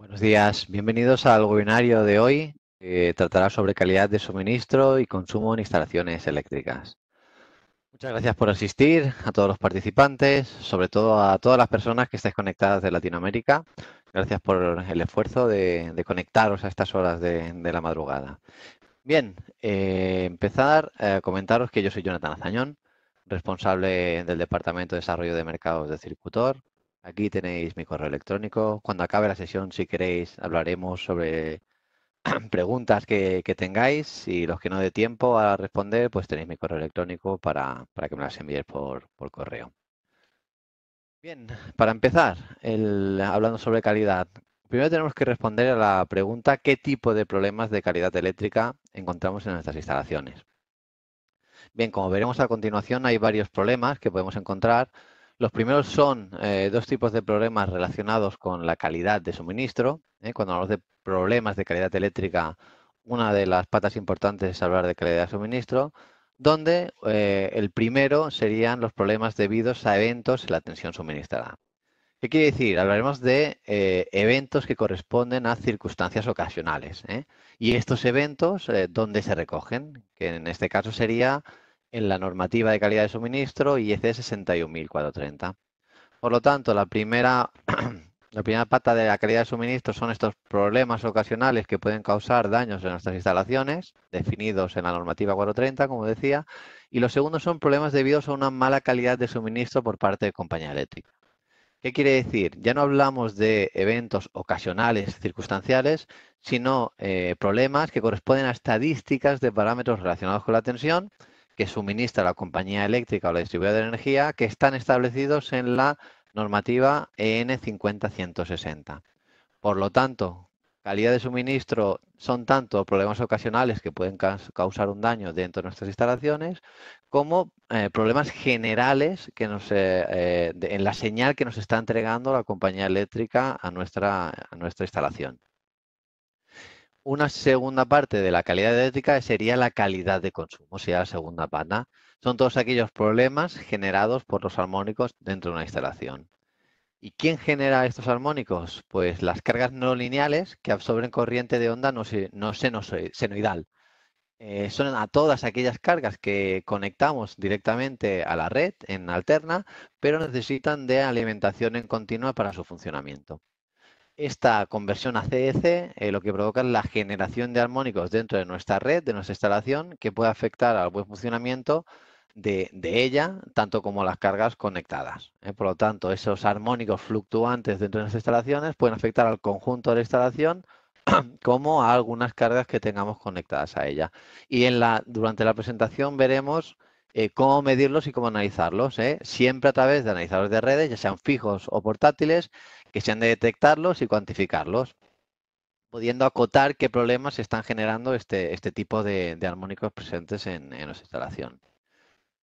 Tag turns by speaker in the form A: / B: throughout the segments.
A: Buenos días, bienvenidos al webinario de hoy que tratará sobre calidad de suministro y consumo en instalaciones eléctricas. Muchas gracias por asistir a todos los participantes, sobre todo a todas las personas que estáis conectadas de Latinoamérica. Gracias por el esfuerzo de, conectaros a estas horas de, la madrugada. Bien, eh, empezar a eh, comentaros que yo soy Jonathan Azañón, responsable del Departamento de Desarrollo de Mercados de Circutor Aquí tenéis mi correo electrónico. Cuando acabe la sesión, si queréis, hablaremos sobre preguntas que, tengáis y los que no dé tiempo a responder, pues tenéis mi correo electrónico para, que me las envíes por, correo. Bien, para empezar, hablando sobre calidad, primero tenemos que responder a la pregunta ¿qué tipo de problemas de calidad eléctrica encontramos en nuestras instalaciones? Bien, como veremos a continuación, hay varios problemas que podemos encontrar los primeros son eh, dos tipos de problemas relacionados con la calidad de suministro. Eh, cuando hablamos de problemas de calidad eléctrica, una de las patas importantes es hablar de calidad de suministro, donde eh, el primero serían los problemas debidos a eventos en la tensión suministrada. ¿Qué quiere decir? Hablaremos de eventos que corresponden a circunstancias ocasionales. Y estos eventos, ¿dónde se recogen? Que en este caso sería en la normativa de calidad de suministro IEC 61430. Por lo tanto, la primera, la primera pata de la calidad de suministro son estos problemas ocasionales que pueden causar daños en nuestras instalaciones, definidos en la normativa 430, como decía, y los segundos son problemas debidos a una mala calidad de suministro por parte de compañía eléctrica. ¿Qué quiere decir? Ya no hablamos de eventos ocasionales, circunstanciales, sino eh, problemas que corresponden a estadísticas de parámetros relacionados con la tensión que suministra la compañía eléctrica o la distribuidora de energía que están establecidos en la normativa e EN 50160. Por lo tanto, calidad de suministro son tanto problemas ocasionales que pueden causar un daño dentro de nuestras instalaciones, como eh, problemas generales que eh, eh, en la señal que nos está entregando la compañía eléctrica a a nuestra instalación una segunda parte de la calidad eléctrica sería la calidad de consumo, sea, la segunda pata. Son todos aquellos problemas generados por los armónicos dentro de una instalación. ¿Y quién genera estos armónicos? Pues las cargas no lineales que absorben corriente de onda no, no senoidal. Eh, son a todas aquellas cargas que conectamos directamente a la red en alterna, pero necesitan de alimentación en continua para su funcionamiento esta conversión a dc e eh, lo que provoca es la generación de armónicos dentro de nuestra red, de nuestra instalación, que puede afectar al buen funcionamiento de, ella, tanto como las cargas conectadas. Eh. Por lo tanto, esos armónicos fluctuantes dentro de las instalaciones pueden afectar al conjunto de la instalación como a algunas cargas que tengamos conectadas a ella. Y en la, durante la presentación veremos eh, cómo medirlos y cómo analizarlos. Siempre a través de analizadores de redes, ya sean fijos o portátiles, que se han de detectarlos y cuantificarlos, pudiendo acotar qué problemas están generando este, este tipo de, armónicos presentes en, en, nuestra instalación.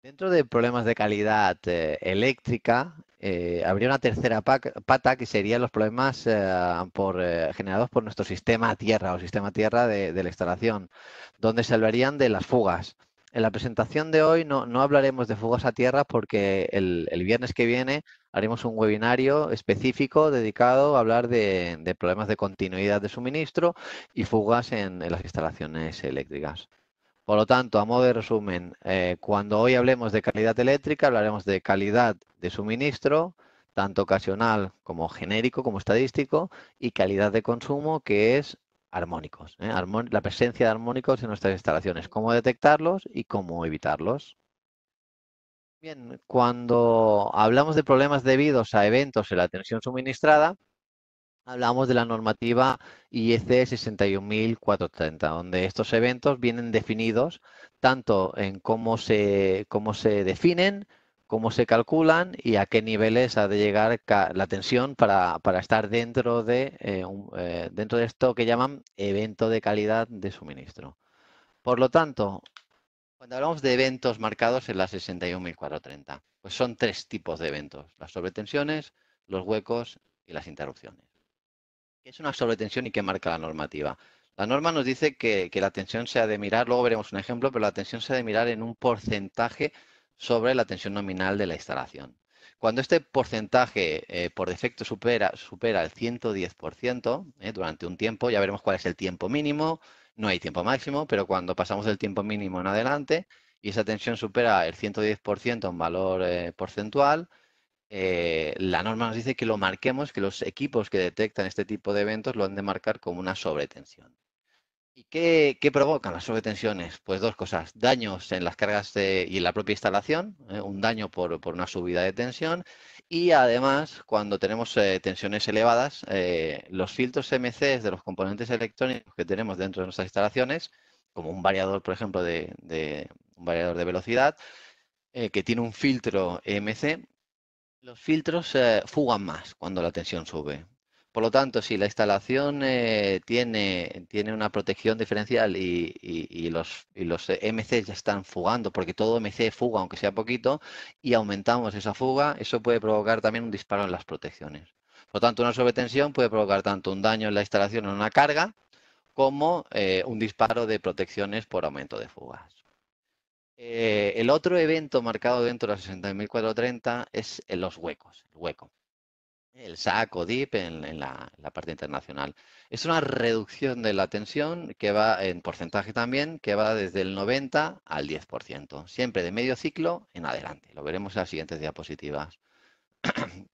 A: Dentro de problemas de calidad eh, eléctrica, eh, habría una tercera pata que serían los problemas eh, por, generados por nuestro sistema tierra o sistema tierra de, de la instalación, donde se hablarían de las fugas en la presentación de hoy no, hablaremos de fugas a tierra porque el, viernes que viene haremos un webinario específico dedicado a hablar de, problemas de continuidad de suministro y fugas en, las instalaciones eléctricas. Por lo tanto, a modo de resumen, eh, cuando hoy hablemos de calidad eléctrica, hablaremos de calidad de suministro, tanto ocasional como genérico, como estadístico, y calidad de consumo, que es armónicos, ¿eh? la presencia de armónicos en nuestras instalaciones, cómo detectarlos y cómo evitarlos. Bien, cuando hablamos de problemas debidos a eventos en la tensión suministrada, hablamos de la normativa e IEC 61430, donde estos eventos vienen definidos tanto en cómo cómo se definen, cómo se calculan y a qué niveles ha de llegar la tensión para, estar dentro de, eh, eh, dentro de esto que llaman evento de calidad de suministro. Por lo tanto, cuando hablamos de eventos marcados en la 61430, pues son tres tipos de eventos, las sobretensiones, los huecos y las interrupciones. ¿Qué es una sobretensión y qué marca la normativa? La norma nos dice que, que la tensión se ha de mirar, luego veremos un ejemplo, pero la tensión se ha de mirar en un porcentaje sobre la tensión nominal de la instalación. Cuando este porcentaje eh, por defecto supera, supera el 110% eh, durante un tiempo, ya veremos cuál es el tiempo mínimo, no hay tiempo máximo, pero cuando pasamos del tiempo mínimo en adelante y esa tensión supera el 110% en valor eh, porcentual, la norma nos dice que lo marquemos, que los equipos que detectan este tipo de eventos lo han de marcar como una sobretensión. ¿Y qué, provocan las sobretensiones? Pues dos cosas, daños en las cargas y en la propia instalación, eh, un daño por, una subida de tensión y además cuando tenemos eh, tensiones elevadas, eh, los filtros MC de los componentes electrónicos que tenemos dentro de nuestras instalaciones, como un variador, por ejemplo, de, un variador de velocidad, que tiene un filtro MC, los filtros fugan más cuando la tensión sube. Por lo tanto, si la instalación eh, tiene, tiene una protección diferencial y, los, y los MC ya están fugando, porque todo MC fuga, aunque sea poquito, y aumentamos esa fuga, eso puede provocar también un disparo en las protecciones. Por lo tanto, una sobretensión puede provocar tanto un daño en la instalación en una carga como eh, un disparo de protecciones por aumento de fugas. Eh, el otro evento marcado dentro de la 60.430 es los huecos, el hueco el saco o DIP en, la, parte internacional. Es una reducción de la tensión que va en porcentaje también, que va desde el 90 al 10%, siempre de medio ciclo en adelante. Lo veremos en las siguientes diapositivas.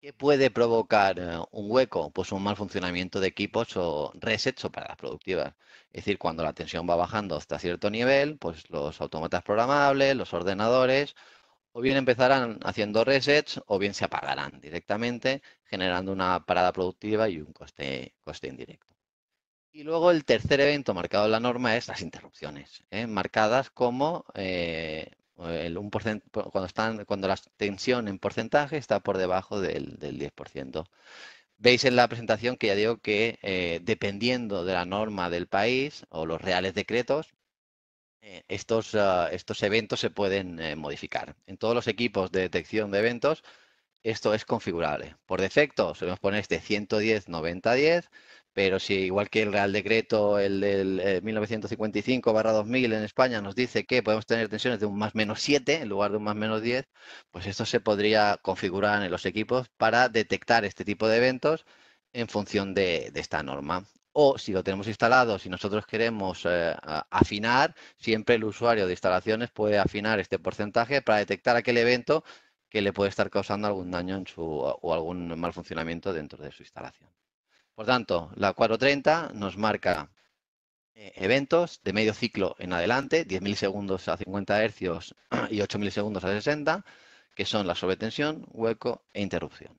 A: ¿Qué puede provocar eh, un hueco? Pues un mal funcionamiento de equipos o resets o paradas productivas. Es decir, cuando la tensión va bajando hasta cierto nivel, pues los autómatas programables, los ordenadores o bien empezarán haciendo resets o bien se apagarán directamente, generando una parada productiva y un coste, coste indirecto. Y luego el tercer evento marcado en la norma es las interrupciones, ¿eh? marcadas como eh, cuando, están, cuando la tensión en porcentaje está por debajo del, 10%. Veis en la presentación que ya digo que eh, dependiendo de la norma del país o los reales decretos, eh, estos, ah, estos eventos se pueden eh, modificar. En todos los equipos de detección de eventos, esto es configurable. Por defecto, solemos poner este 110, 90, 10, pero si igual que el Real Decreto, el del 1955-2000 eh, en España nos dice que podemos tener tensiones de un más menos 7 en lugar de un más menos 10, pues esto se podría configurar en los equipos para detectar este tipo de eventos en función de esta norma o si lo tenemos instalado, si nosotros queremos eh, afinar, siempre el usuario de instalaciones puede afinar este porcentaje para detectar aquel evento que le puede estar causando algún daño en su, o algún mal funcionamiento dentro de su instalación. Por tanto, la 430 nos marca eh, eventos de medio ciclo en adelante, 10 segundos a 50 Hz y 8 milisegundos a 60, que son la sobretensión, hueco e interrupción.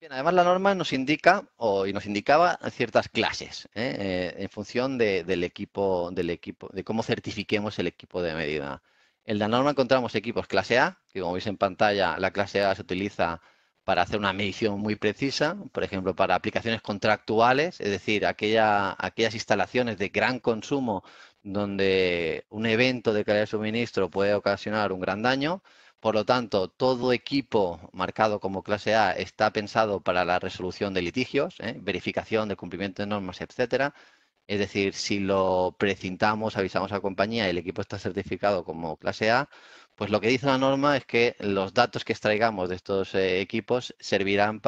A: Bien, además la norma nos indica o, y nos indicaba ciertas clases ¿eh? Eh, en función del equipo, del equipo, de cómo certifiquemos el equipo de medida. En la norma encontramos equipos clase A, que como veis en pantalla, la clase A se utiliza para hacer una medición muy precisa, por ejemplo, para aplicaciones contractuales, es decir, aquellas instalaciones de gran consumo donde un evento de calidad de suministro puede ocasionar un gran daño. Por lo tanto, todo equipo marcado como clase A está pensado para la resolución de litigios, ¿eh? verificación de cumplimiento de normas, etcétera. Es decir, si lo precintamos, avisamos a la compañía y el equipo está certificado como clase A, pues lo que dice la norma es que los datos que extraigamos de estos eh, equipos servirán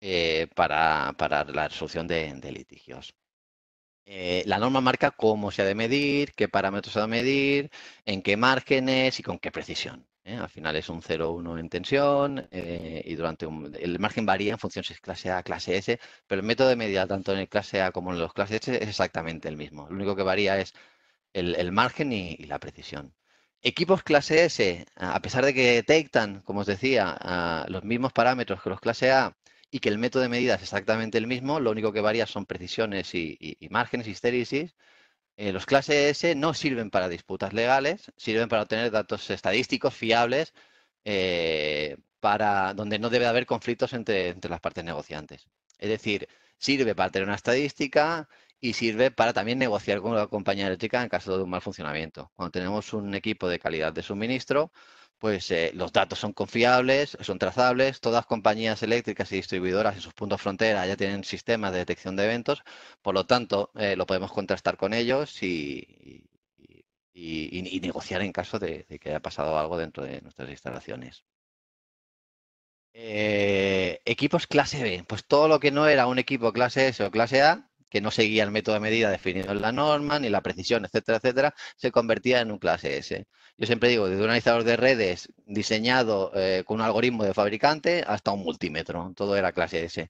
A: eh, para, para, la resolución de, litigios. la norma marca cómo se ha de medir, qué parámetros se ha de medir, en qué márgenes y con qué precisión. ¿eh? Al final es un 0-1 en tensión eh, y durante un, el margen varía en función si es clase A, clase S, pero el método de medida tanto en el clase A como en los clases S es exactamente el mismo. Lo único que varía es el, margen y, la precisión. Equipos clase S, a pesar de que detectan, como os decía, los mismos parámetros que los clase A y que el método de medida es exactamente el mismo, lo único que varía son precisiones y, márgenes y eh, los clases S no sirven para disputas legales, sirven para obtener datos estadísticos fiables eh, para donde no debe haber conflictos entre, entre, las partes negociantes. Es decir, sirve para tener una estadística y sirve para también negociar con la compañía eléctrica en caso de un mal funcionamiento. Cuando tenemos un equipo de calidad de suministro, pues eh, los datos son confiables, son trazables, todas compañías eléctricas y distribuidoras en sus puntos frontera ya tienen sistemas de detección de eventos, por lo tanto, eh, lo podemos contrastar con ellos y, negociar en caso de, que haya pasado algo dentro de nuestras instalaciones. Eh, equipos clase B, pues todo lo que no era un equipo clase S o clase A, que no seguía el método de medida definido en la norma, ni la precisión, etcétera, etcétera, se convertía en un clase S. Yo siempre digo, desde un analizador de redes diseñado eh, con un algoritmo de fabricante hasta un multímetro, todo era clase S.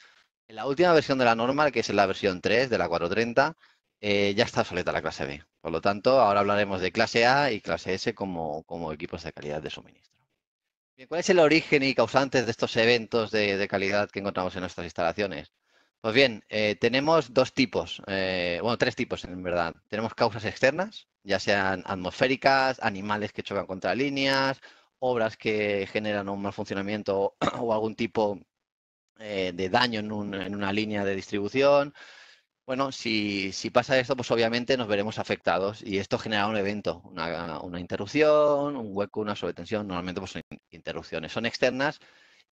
A: En la última versión de la norma, que es la versión 3 de la 430, eh, ya está obsoleta la clase B. Por lo tanto, ahora hablaremos de clase A y clase S como, equipos de calidad de suministro. ¿Cuál es el origen y causantes de estos eventos de calidad que encontramos en nuestras instalaciones? Pues bien, eh, tenemos dos tipos, eh, bueno, tres tipos en verdad. Tenemos causas externas, ya sean atmosféricas, animales que chocan contra líneas, obras que generan un mal funcionamiento o algún tipo eh, de daño en, una línea de distribución. Bueno, si, pasa esto, pues obviamente nos veremos afectados y esto genera un evento, una, una interrupción, un hueco, una sobretensión. Normalmente pues, son interrupciones, son externas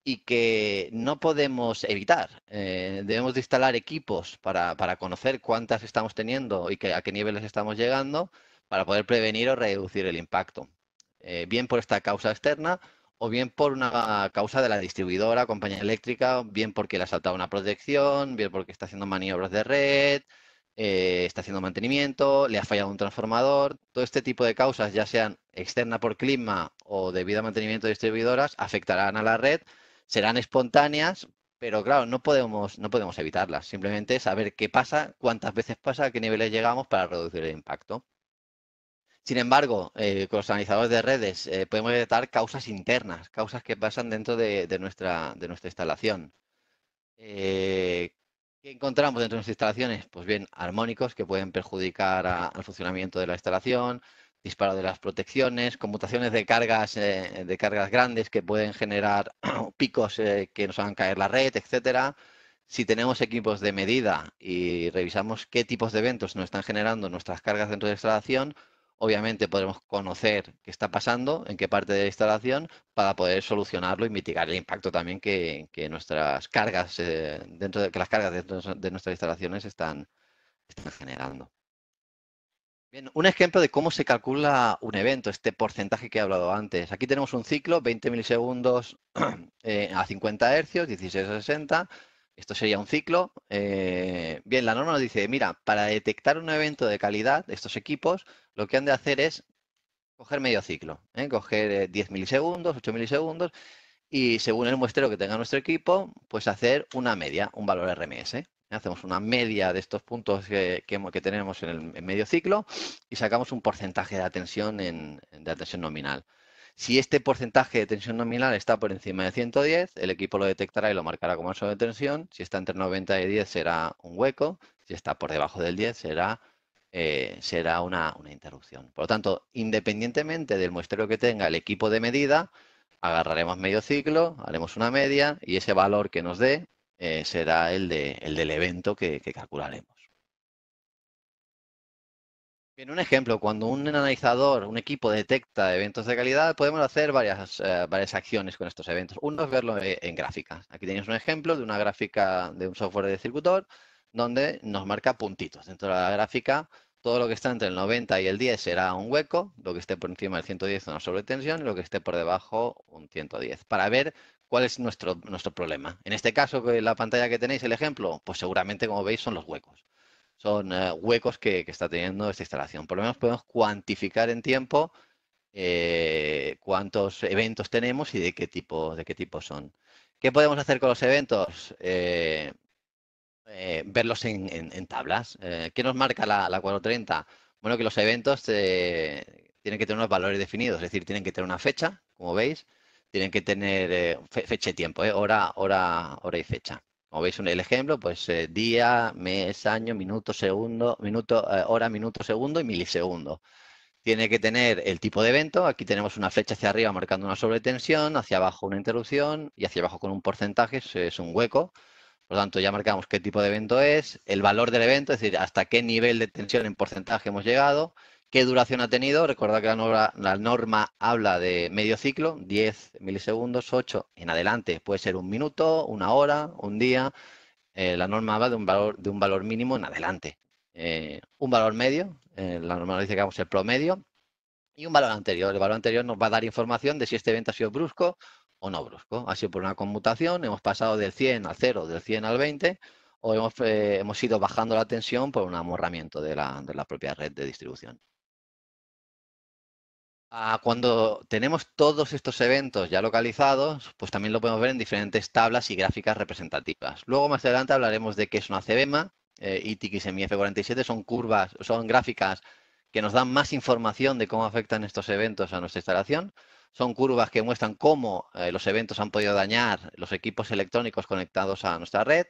A: y que no podemos evitar. Eh, debemos instalar equipos para, conocer cuántas estamos teniendo y que, a qué niveles estamos llegando para poder prevenir o reducir el impacto, eh, bien por esta causa externa o bien por una causa de la distribuidora, compañía eléctrica, bien porque le ha saltado una proyección, bien porque está haciendo maniobras de red, eh, está haciendo mantenimiento, le ha fallado un transformador, todo este tipo de causas, ya sean externa por clima o debido a mantenimiento de distribuidoras, afectarán a la red serán espontáneas, pero claro, no podemos, no podemos evitarlas. Simplemente saber qué pasa, cuántas veces pasa, a qué niveles llegamos para reducir el impacto. Sin embargo, eh, con los analizadores de redes eh, podemos detectar causas internas, causas que pasan dentro de, nuestra, de nuestra, instalación. Eh, ¿Qué encontramos dentro de nuestras instalaciones? Pues bien, armónicos que pueden perjudicar al funcionamiento de la instalación, disparo de las protecciones, conmutaciones de cargas, eh, de cargas grandes que pueden generar picos eh, que nos hagan caer la red, etcétera. Si tenemos equipos de medida y revisamos qué tipos de eventos nos están generando nuestras cargas dentro de la instalación, obviamente podremos conocer qué está pasando, en qué parte de la instalación, para poder solucionarlo y mitigar el impacto también que, nuestras cargas eh, dentro de, que las cargas dentro de nuestras instalaciones están generando un ejemplo de cómo se calcula un evento, este porcentaje que he hablado antes. Aquí tenemos un ciclo, 20 milisegundos eh, a 50 hercios, 16 a 60. Esto sería un ciclo. Eh, bien, la norma nos dice, mira, para detectar un evento de calidad, estos equipos, lo que han de hacer es coger medio ciclo, ¿eh? coger 10 milisegundos, 8 milisegundos, y según el muestreo que tenga nuestro equipo, pues hacer una media, un valor RMS hacemos una media de estos puntos que, tenemos en el medio ciclo y sacamos un porcentaje de atención, de atención nominal. Si este porcentaje de tensión nominal está por encima de 110, el equipo lo detectará y lo marcará como de tensión. Si está entre 90 y 10 será un hueco. Si está por debajo del 10 será, eh, será una, una, interrupción. Por lo tanto, independientemente del muestreo que tenga el equipo de medida, agarraremos medio ciclo, haremos una media y ese valor que nos dé eh, será el, de, el del evento que, calcularemos. Bien, un ejemplo, cuando un analizador, un equipo detecta eventos de calidad, podemos hacer varias, eh, varias acciones con estos eventos. Uno es verlo eh, en gráficas. Aquí tenéis un ejemplo de una gráfica de un software de circuitor donde nos marca puntitos. Dentro de la gráfica, todo lo que está entre el 90 y el 10 será un hueco, lo que esté por encima del 110 una sobretensión y lo que esté por debajo un 110, para ver ¿Cuál es nuestro, nuestro problema? En este caso, la pantalla que tenéis, el ejemplo, pues seguramente, como veis, son los huecos. Son eh, huecos que, está teniendo esta instalación. Por lo menos podemos cuantificar en tiempo eh, cuántos eventos tenemos y de qué tipo, de qué tipo son. ¿Qué podemos hacer con los eventos? Eh, verlos en, en, en tablas. ¿Qué nos marca la, la, 430? Bueno, que los eventos tienen que tener unos valores definidos, es decir, tienen que tener una fecha, como veis, tienen que tener eh, fecha y tiempo, eh, hora, hora, hora y fecha. Como veis en el ejemplo, pues eh, día, mes, año, minuto, segundo, minuto, hora, minuto, segundo y milisegundo. Tiene que tener el tipo de evento. Aquí tenemos una flecha hacia arriba marcando una sobretensión, hacia abajo una interrupción y hacia abajo con un porcentaje, es un hueco. Por lo tanto, ya marcamos qué tipo de evento es, el valor del evento, es decir, hasta qué nivel de tensión en porcentaje hemos llegado ¿Qué duración ha tenido? Recordad que la norma, habla de medio ciclo, 10 milisegundos, 8 en adelante. Puede ser un minuto, una hora, un día. Eh, la norma habla de un valor, mínimo en adelante. Eh, un valor medio, eh, la norma dice que vamos el promedio, y un valor anterior. El valor anterior nos va a dar información de si este evento ha sido brusco o no brusco. Ha sido por una conmutación, hemos pasado del 100 al 0, del 100 al 20, o hemos, ido bajando la tensión por un amorramiento de la propia red de distribución cuando tenemos todos estos eventos ya localizados, pues también lo podemos ver en diferentes tablas y gráficas representativas. Luego más adelante hablaremos de qué es una CBEMA. Eh, y SEMIF47 son curvas, son gráficas que nos dan más información de cómo afectan estos eventos a nuestra instalación. Son curvas que muestran cómo eh, los eventos han podido dañar los equipos electrónicos conectados a nuestra red.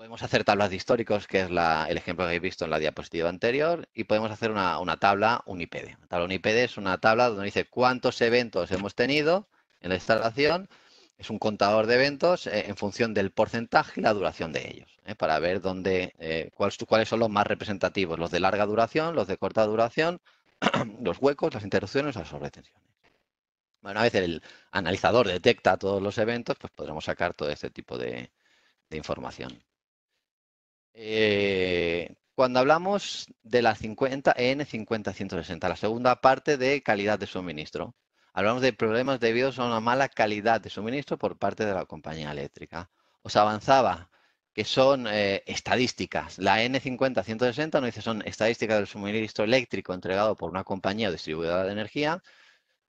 A: Podemos hacer tablas de históricos, que es el ejemplo que habéis visto en la diapositiva anterior, y podemos hacer una, tabla Unipede. Una tabla Unipede es una tabla donde dice cuántos eventos hemos tenido en la instalación, es un contador de eventos eh, en función del porcentaje y la duración de ellos, eh, para ver dónde, eh, cuáles, son los más representativos, los de larga duración, los de corta duración, los huecos, las interrupciones, las sobretensiones. Bueno, una vez el analizador detecta todos los eventos, pues podremos sacar todo este tipo de información. Eh, cuando hablamos de la 50 N50-160, la segunda parte de calidad de suministro, hablamos de problemas debidos a una mala calidad de suministro por parte de la compañía eléctrica. Os avanzaba que son eh, estadísticas. La N50-160 nos dice son estadísticas del suministro eléctrico entregado por una compañía o distribuidora de energía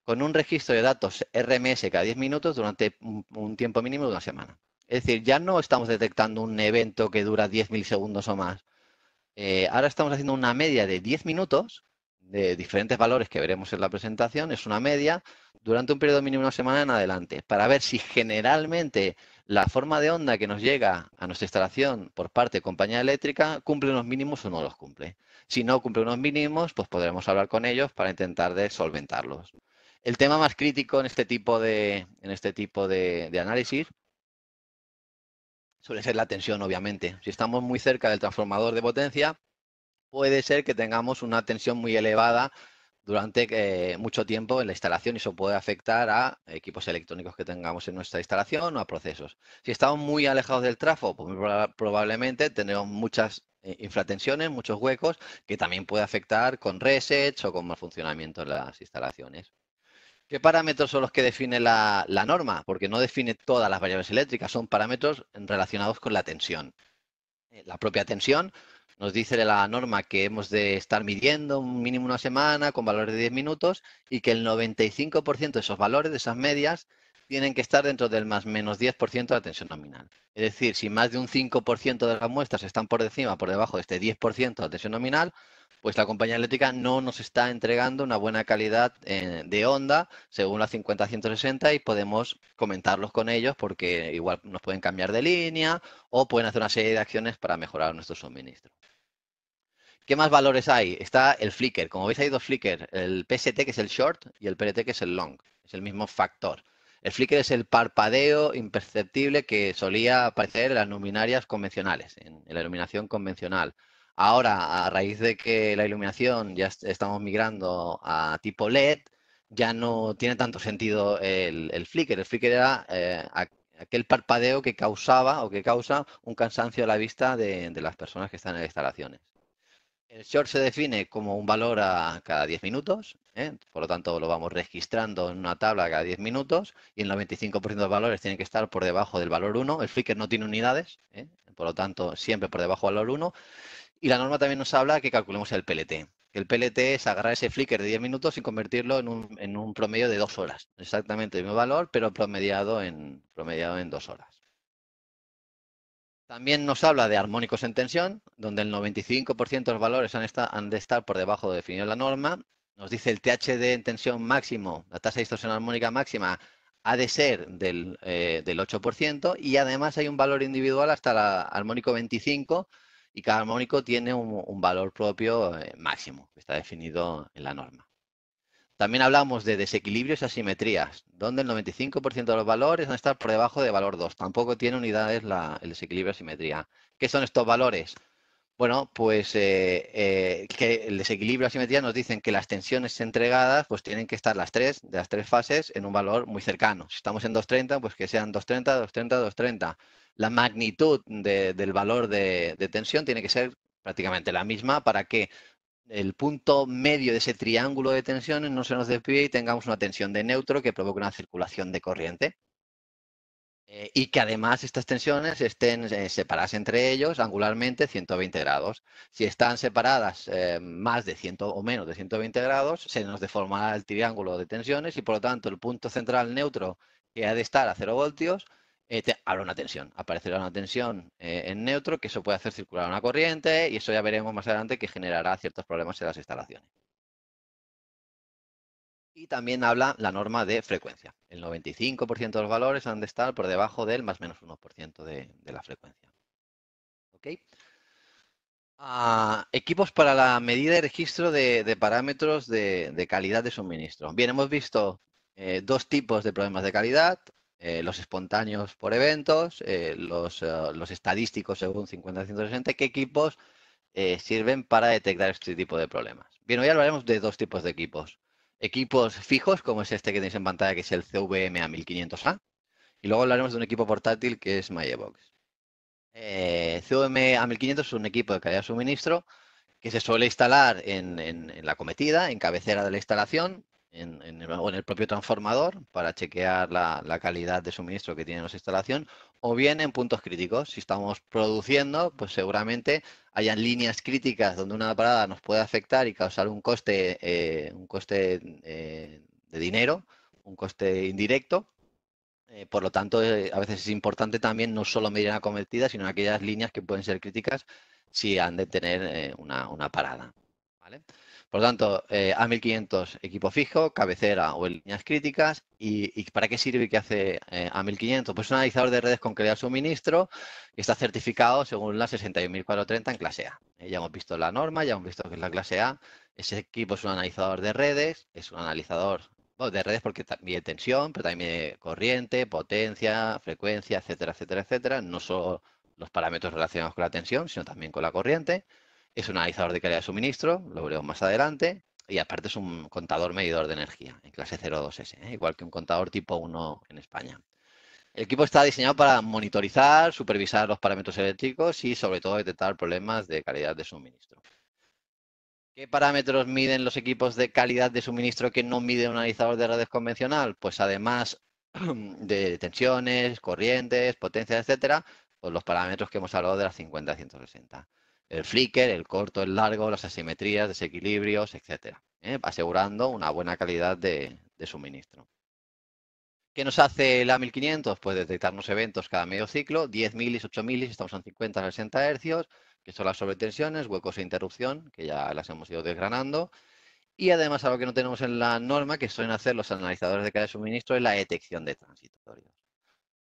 A: con un registro de datos RMS cada 10 minutos durante un tiempo mínimo de una semana. Es decir, ya no estamos detectando un evento que dura 10 milisegundos o más. Eh, ahora estamos haciendo una media de 10 minutos de diferentes valores que veremos en la presentación, es una media, durante un periodo mínimo de una semana en adelante, para ver si generalmente la forma de onda que nos llega a nuestra instalación por parte de compañía eléctrica cumple unos mínimos o no los cumple. Si no cumple unos mínimos, pues podremos hablar con ellos para intentar de solventarlos. El tema más crítico en este tipo en este tipo de análisis suele ser la tensión, obviamente. Si estamos muy cerca del transformador de potencia, puede ser que tengamos una tensión muy elevada durante eh, mucho tiempo en la instalación y eso puede afectar a equipos electrónicos que tengamos en nuestra instalación o a procesos. Si estamos muy alejados del trafo, pues probablemente tenemos muchas eh, infratensiones, muchos huecos, que también puede afectar con resets o con mal funcionamiento en las instalaciones. ¿Qué parámetros son los que define la, norma? Porque no define todas las variables eléctricas, son parámetros relacionados con la tensión. Eh, la propia tensión nos dice de la norma que hemos de estar midiendo un mínimo una semana con valores de 10 minutos y que el 95% de esos valores, de esas medias, tienen que estar dentro del más menos 10% de la tensión nominal. Es decir, si más de un 5% de las muestras están por encima, por debajo de este 10% de la tensión nominal, pues la compañía eléctrica no nos está entregando una buena calidad eh, de onda según la 50-160 y podemos comentarlos con ellos porque igual nos pueden cambiar de línea o pueden hacer una serie de acciones para mejorar nuestro suministro. ¿Qué más valores hay? Está el flicker. Como veis hay dos flicker, el PST que es el short y el PRT, que es el long. Es el mismo factor. El flicker es el parpadeo imperceptible que solía aparecer en las luminarias convencionales, en, la iluminación convencional. Ahora, a raíz de que la iluminación ya estamos migrando a tipo LED, ya no tiene tanto sentido el, flicker. El flicker era eh, aquel parpadeo que causaba o que causa un cansancio a la vista de, de las personas que están en las instalaciones. El short se define como un valor a cada 10 minutos ¿eh? Por lo tanto, lo vamos registrando en una tabla cada 10 minutos y el 95% de los valores tienen que estar por debajo del valor 1. El flicker no tiene unidades, ¿eh? por lo tanto, siempre por debajo del valor 1. Y la norma también nos habla que calculemos el PLT. El PLT es agarrar ese flicker de 10 minutos y convertirlo en un, promedio de 2 horas. Exactamente el mismo valor, pero promediado en, promediado en dos horas. También nos habla de armónicos en tensión, donde el 95% de los valores han, han, de estar por debajo de definir la norma nos dice el THD en tensión máximo, la tasa de distorsión armónica máxima, ha de ser del, 8% eh, y además hay un valor individual hasta el armónico 25 y cada armónico tiene un, valor propio eh, máximo que está definido en la norma. También hablamos de desequilibrios y asimetrías, donde el 95% de los valores van a estar por debajo de valor 2. Tampoco tiene unidades el desequilibrio y asimetría. ¿Qué son estos valores? Bueno, pues eh, eh, que el desequilibrio asimetría nos dicen que las tensiones entregadas pues tienen que estar las tres, de las tres fases, en un valor muy cercano. Si estamos en 230, pues que sean 230, 230, 230. La magnitud del valor de, tensión tiene que ser prácticamente la misma para que el punto medio de ese triángulo de tensiones no se nos despide y tengamos una tensión de neutro que provoque una circulación de corriente. Eh, y que además estas tensiones estén eh, separadas entre ellos angularmente 120 grados. Si están separadas eh, más de 100 o menos de 120 grados, se nos deformará el triángulo de tensiones y por lo tanto el punto central neutro que ha de estar a 0 voltios habrá una tensión. Aparecerá una tensión en neutro que eso puede hacer circular una corriente y eso ya veremos más adelante que generará ciertos problemas en las instalaciones. Y también habla la norma de frecuencia. El 95% de los valores han de estar por debajo del más menos 1% de, la frecuencia. ¿Ok? Ah, equipos para la medida y registro de, parámetros de, calidad de suministro. Bien, hemos visto eh, dos tipos de problemas de calidad. Eh, los espontáneos por eventos, eh, ah, los, estadísticos según 50-160, ¿Qué equipos sirven para detectar este tipo de problemas. Bien, hoy hablaremos de dos tipos de equipos equipos fijos, como es este que tenéis en pantalla, que es el CVM A1500A. Y luego hablaremos de un equipo portátil que es MyEvox. Eh, CVM A1500 es un equipo de calidad de suministro que se suele instalar en, la cometida, en cabecera de la instalación, en, el, o en el propio transformador para chequear la, calidad de suministro que tiene la instalación o bien en puntos críticos. Si estamos produciendo, pues seguramente hayan líneas críticas donde una parada nos puede afectar y causar un coste, eh, un coste eh, de dinero, un coste indirecto. Eh, por lo tanto, a veces es importante también no solo medir la convertida, sino aquellas líneas que pueden ser críticas si han de tener una, parada. ¿vale? Por lo tanto, eh, A1500 equipo fijo, cabecera o líneas críticas. ¿Y, para qué sirve que hace eh, A1500? Pues un analizador de redes con calidad de suministro y está certificado según la 61430 en clase A. Eh, ya hemos visto la norma, ya hemos visto que es la clase A. Ese equipo es un analizador de redes, es un analizador de redes porque también tensión, pero también corriente, potencia, frecuencia, etcétera, etcétera, etcétera. No solo los parámetros relacionados con la tensión, sino también con la corriente. Es un analizador de calidad de suministro, lo veremos más adelante. Y aparte es un contador medidor de energía en clase 02S, ¿eh? igual que un contador tipo 1 en España. El equipo está diseñado para monitorizar, supervisar los parámetros eléctricos y sobre todo detectar problemas de calidad de suministro. ¿Qué parámetros miden los equipos de calidad de suministro que no mide un analizador de redes convencional? Pues además de tensiones, corrientes, potencias, etcétera, pues los parámetros que hemos hablado de las 50 160 el flicker, el corto, el largo, las asimetrías, desequilibrios, etcétera, ¿eh? asegurando una buena calidad de, suministro. ¿Qué nos hace la 1500? Pues detectarnos eventos cada medio ciclo, 10.000 milis, 8 milis, estamos en 50 60 hercios, que son las sobretensiones, huecos e interrupción, que ya las hemos ido desgranando. Y además, algo que no tenemos en la norma, que suelen hacer los analizadores de de suministro, es la detección de transitorio.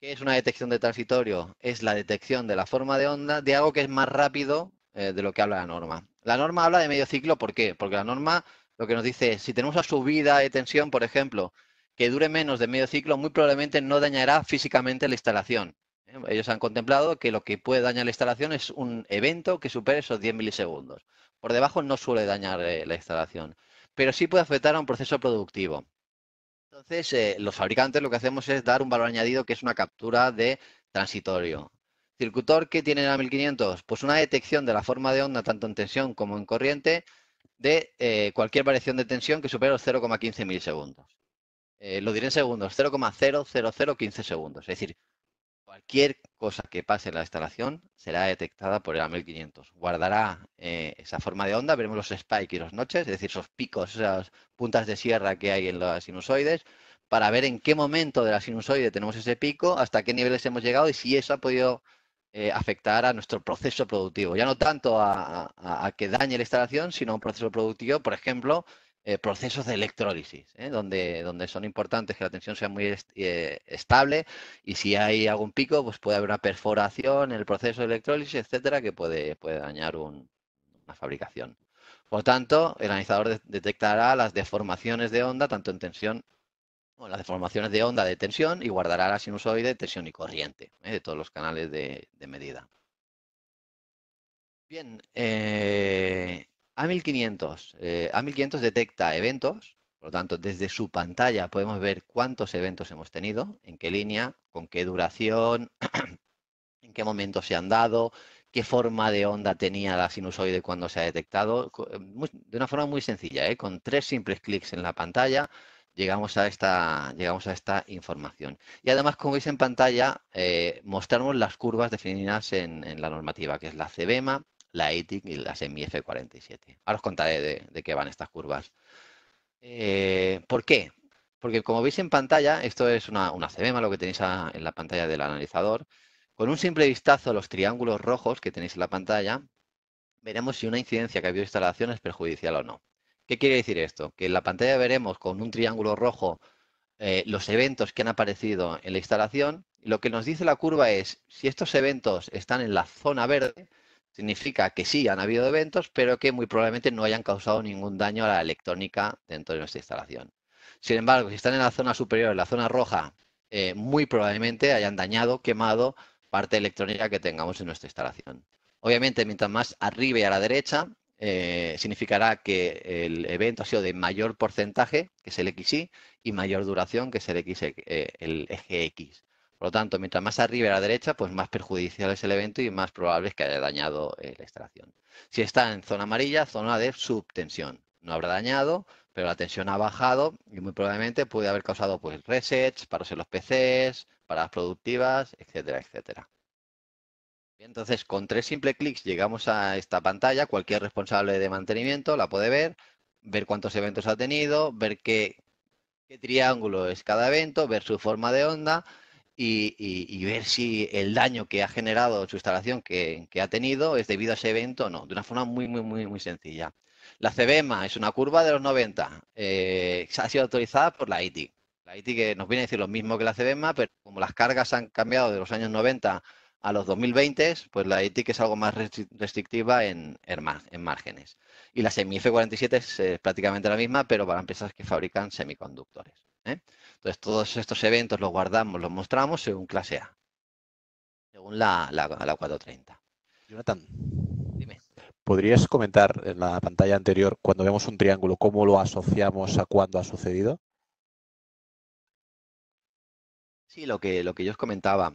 A: ¿Qué es una detección de transitorio? Es la detección de la forma de onda de algo que es más rápido eh, de lo que habla la norma. La norma habla de medio ciclo, ¿por qué? Porque la norma lo que nos dice es, si tenemos una subida de tensión, por ejemplo, que dure menos de medio ciclo, muy probablemente no dañará físicamente la instalación. ¿eh? Ellos han contemplado que lo que puede dañar la instalación es un evento que supere esos 10 milisegundos. Por debajo no suele dañar eh, la instalación, pero sí puede afectar a un proceso productivo. Entonces, los fabricantes lo que hacemos es dar un valor añadido que es una captura de transitorio. Circutor, ¿qué tiene a 1500? Pues una detección de la forma de onda, tanto en tensión como en corriente, de eh, cualquier variación de tensión que supere los 0,15 milisegundos. Eh, lo diré en segundos, 0,00015 segundos. Es decir, cualquier cosa que pase en la instalación será detectada por el A1500. Guardará eh, esa forma de onda, veremos los spikes y los noches, es decir, esos picos, esas puntas de sierra que hay en las sinusoides, para ver en qué momento de la sinusoide tenemos ese pico, hasta qué niveles hemos llegado y si eso ha podido eh, afectar a nuestro proceso productivo. Ya no tanto a, que dañe la instalación, sino a un proceso productivo, por ejemplo, eh, procesos de electrólisis, ¿eh? donde, donde son importantes que la tensión sea muy estable y si hay algún pico, pues puede haber una perforación en el proceso de electrólisis, etcétera, que puede, puede dañar una fabricación. Por tanto, el analizador detectará las deformaciones de onda tanto en tensión las deformaciones de onda de tensión y guardará la sinusoide, tensión y corriente ¿eh? de todos los canales de, medida. Bien, A1500. Eh, A1500 eh, detecta eventos, por lo tanto, desde su pantalla podemos ver cuántos eventos hemos tenido, en qué línea, con qué duración, en qué momento se han dado, qué forma de onda tenía la sinusoide cuando se ha detectado. de una forma muy sencilla, con tres simples clics en la pantalla llegamos a esta, llegamos a esta información. Y además, como veis en pantalla, eh, mostramos las curvas definidas en, la normativa, que es la CBEMA, la ETIC y la SEMIF47. Ahora os contaré de, qué van estas curvas. Eh, ¿Por qué? Porque como veis en pantalla, esto es una, una CBEMA, lo que tenéis en la pantalla del analizador. Con un simple vistazo a los triángulos rojos que tenéis en la pantalla, veremos si una incidencia que ha habido instalación es perjudicial o no. ¿Qué quiere decir esto? Que en la pantalla veremos con un triángulo rojo eh, los eventos que han aparecido en la instalación. Lo que nos dice la curva es, si estos eventos están en la zona verde, significa que sí han habido eventos, pero que muy probablemente no hayan causado ningún daño a la electrónica dentro de nuestra instalación. Sin embargo, si están en la zona superior, en la zona roja, eh, muy probablemente hayan dañado, quemado parte electrónica que tengamos en nuestra instalación. Obviamente, mientras más arriba y a la derecha, eh, significará que el evento ha sido de mayor porcentaje, que es el XY, y mayor duración, que es el, X, e, eh, el eje X. Por lo tanto, mientras más arriba a la derecha, pues más perjudicial es el evento y más probable es que haya dañado eh, la extracción. Si está en zona amarilla, zona de subtensión. No habrá dañado, pero la tensión ha bajado y muy probablemente puede haber causado pues resets, paros en los PCs, paradas productivas, etcétera, etcétera. Entonces, con tres simples clics llegamos a esta pantalla, cualquier responsable de mantenimiento la puede ver, ver cuántos eventos ha tenido, ver qué, triángulo es cada evento, ver su forma de onda y, ver si el daño que ha generado su instalación que, ha tenido es debido a ese evento o no, de una forma muy, muy, muy, muy sencilla. La CBMA es una curva de los 90, eh, ha sido autorizada por la ITI. La ITI que nos viene a decir lo mismo que la CBMA, pero como las cargas han cambiado de los años 90 a los 2020, pues la ETIC es algo más restrictiva en, márgenes. Y la semi 47 es eh, prácticamente la misma, pero para empresas que fabrican semiconductores. ¿eh? Entonces, todos estos eventos los guardamos, los mostramos según clase A,
B: según la, 430. Jonathan, ¿Podrías comentar en la pantalla anterior, cuando vemos un triángulo, cómo lo asociamos a cuándo ha sucedido?
A: Sí, lo que, lo que yo os comentaba.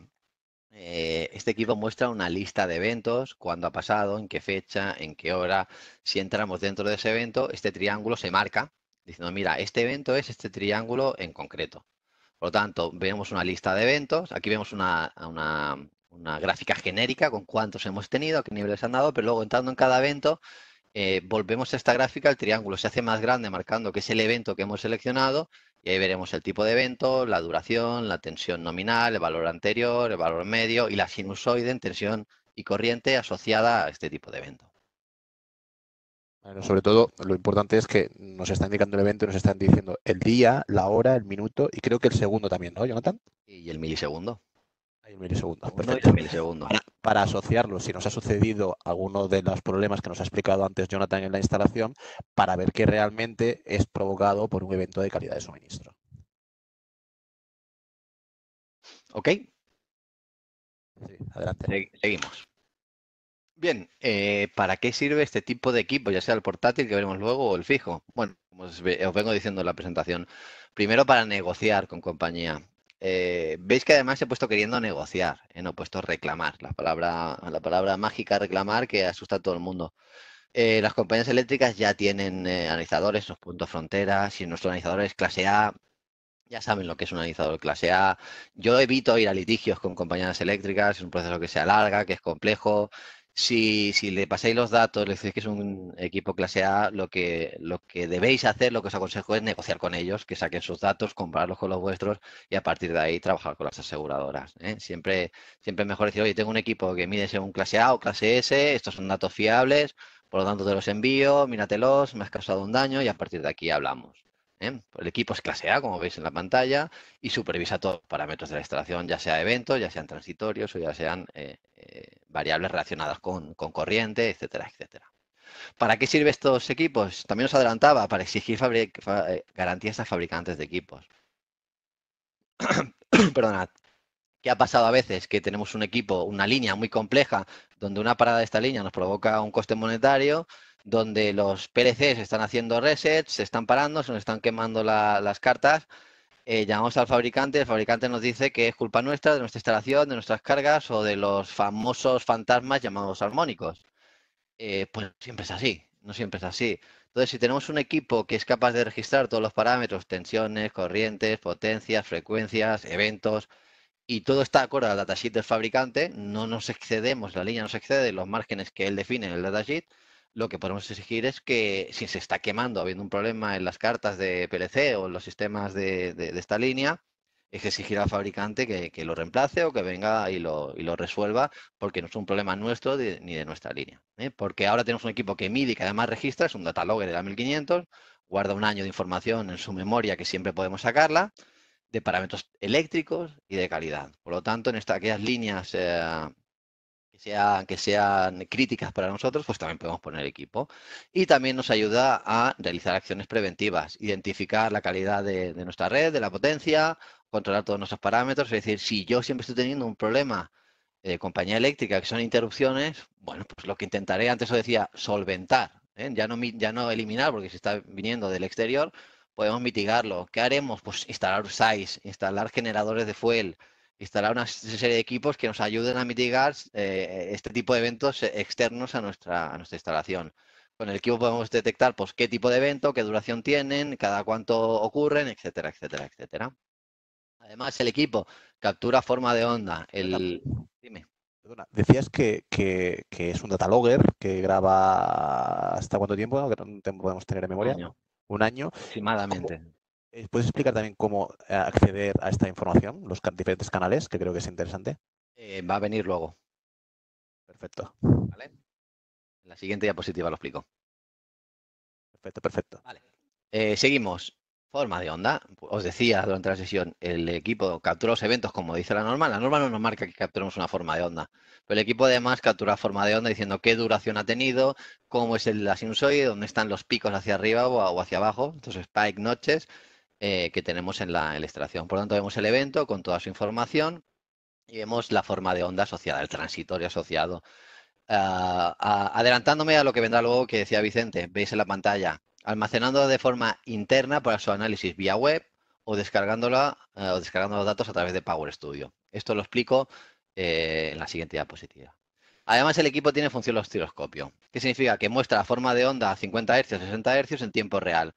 A: Eh, este equipo muestra una lista de eventos, cuándo ha pasado, en qué fecha, en qué hora. Si entramos dentro de ese evento, este triángulo se marca diciendo, mira, este evento es este triángulo en concreto. Por lo tanto, vemos una lista de eventos. Aquí vemos una, gráfica genérica con cuántos hemos tenido, qué niveles han dado, pero luego entrando en cada evento, eh, volvemos a esta gráfica, el triángulo se hace más grande marcando que es el evento que hemos seleccionado y ahí veremos el tipo de evento, la duración, la tensión nominal, el valor anterior, el valor medio y la sinusoide en tensión y corriente asociada a este tipo de evento.
B: sobre todo, lo importante es que nos está indicando el evento nos están diciendo el día, la hora, el minuto y creo que el segundo también, ¿no, Jonathan? Y el milisegundo. Para, asociarlo, si nos ha sucedido alguno de los problemas que nos ha explicado antes Jonathan en la instalación, para ver que realmente es provocado por un evento de calidad de suministro. ¿Ok? Sí,
A: adelante. Seguimos. Bien, eh, ¿para qué sirve este tipo de equipo? Ya sea el portátil que veremos luego o el fijo. Bueno, pues os vengo diciendo en la presentación, primero para negociar con compañía. Eh, veis que además he puesto queriendo negociar, eh, no he puesto reclamar, la palabra, la palabra mágica reclamar que asusta a todo el mundo. Eh, las compañías eléctricas ya tienen analizadores, los puntos fronteras, y nuestro analizador es clase A, ya saben lo que es un analizador clase A. Yo evito ir a litigios con compañías eléctricas, es un proceso que se alarga, que es complejo, si, le pasáis los datos, le decís que es un equipo clase A, lo que, lo que debéis hacer, lo que os aconsejo es negociar con ellos, que saquen sus datos, compararlos con los vuestros y a partir de ahí trabajar con las aseguradoras. ¿eh? Siempre, siempre es mejor decir, oye, tengo un equipo que mide según clase A o clase S, estos son datos fiables, por lo tanto te los envío, míratelos, me has causado un daño y a partir de aquí hablamos. ¿eh? El equipo es clase A, como veis en la pantalla, y supervisa todos los parámetros de la instalación, ya sea eventos, ya sean transitorios o ya sean eh, eh, variables relacionadas con, con corriente, etcétera, etcétera. ¿Para qué sirven estos equipos? También os adelantaba, para exigir garantías a fabricantes de equipos. Perdonad. ¿Qué ha pasado a veces? Que tenemos un equipo, una línea muy compleja, donde una parada de esta línea nos provoca un coste monetario, donde los PLCs están haciendo resets, se están parando, se nos están quemando las cartas. Eh, llamamos al fabricante, el fabricante nos dice que es culpa nuestra, de nuestra instalación, de nuestras cargas o de los famosos fantasmas llamados armónicos. Eh, pues siempre es así, no siempre es así. Entonces, si tenemos un equipo que es capaz de registrar todos los parámetros, tensiones, corrientes, potencias, frecuencias, eventos, y todo está acorde al datasheet del fabricante, no nos excedemos, la línea no excede los márgenes que él define en el datasheet, lo que podemos exigir es que si se está quemando, habiendo un problema en las cartas de PLC o en los sistemas de, esta línea, es exigir al fabricante que, lo reemplace o que venga y lo, resuelva, porque no es un problema nuestro ni de nuestra línea. ¿eh? Porque ahora tenemos un equipo que mide y que además registra, es un data logger de la 1500, guarda un año de información en su memoria que siempre podemos sacarla, de parámetros eléctricos y de calidad. Por lo tanto, en aquellas líneas eh, que sean críticas para nosotros, pues también podemos poner equipo. Y también nos ayuda a realizar acciones preventivas, identificar la calidad de, nuestra red, de la potencia, controlar todos nuestros parámetros. Es decir, si yo siempre estoy teniendo un problema de eh, compañía eléctrica, que son interrupciones, bueno, pues lo que intentaré, antes os decía, solventar, ¿eh? ya, no, ya no eliminar, porque si está viniendo del exterior, podemos mitigarlo. ¿Qué haremos? Pues instalar SAIS, instalar generadores de fuel, instalar una serie de equipos que nos ayuden a mitigar eh, este tipo de eventos externos a nuestra, a nuestra instalación. Con el equipo podemos detectar pues, qué tipo de evento, qué duración tienen, cada cuánto ocurren, etcétera, etcétera, etcétera. Además, el equipo captura forma de onda. El... Dime.
B: decías que, es un data logger que graba hasta cuánto tiempo, que tiempo podemos tener en memoria? Un año. Un Aproximadamente. Eh, ¿Puedes explicar también cómo eh, acceder a esta información, los diferentes canales, que creo que es interesante? Eh, va a venir luego. Perfecto. En la siguiente diapositiva lo explico.
A: Perfecto, perfecto. Vale. seguimos. Forma de onda. Os decía durante la sesión, el equipo captura los eventos como dice la norma. La norma no nos marca que capturemos una forma de onda. Pero el equipo además captura forma de onda diciendo qué duración ha tenido, cómo es la sinusoide, dónde están los picos hacia arriba o hacia abajo. Entonces, spike, noches. Eh, que tenemos en la, en Por lo tanto, vemos el evento con toda su información y vemos la forma de onda asociada, el transitorio asociado. Ah, ah, adelantándome a lo que vendrá luego que decía Vicente, veis en la pantalla, almacenando de forma interna para su análisis vía web o, descargándola, eh, o descargando los datos a través de Power Studio. Esto lo explico eh, en la siguiente diapositiva. Además, el equipo tiene función de osciloscopio, que significa que muestra la forma de onda a 50 Hz, 60 Hz en tiempo real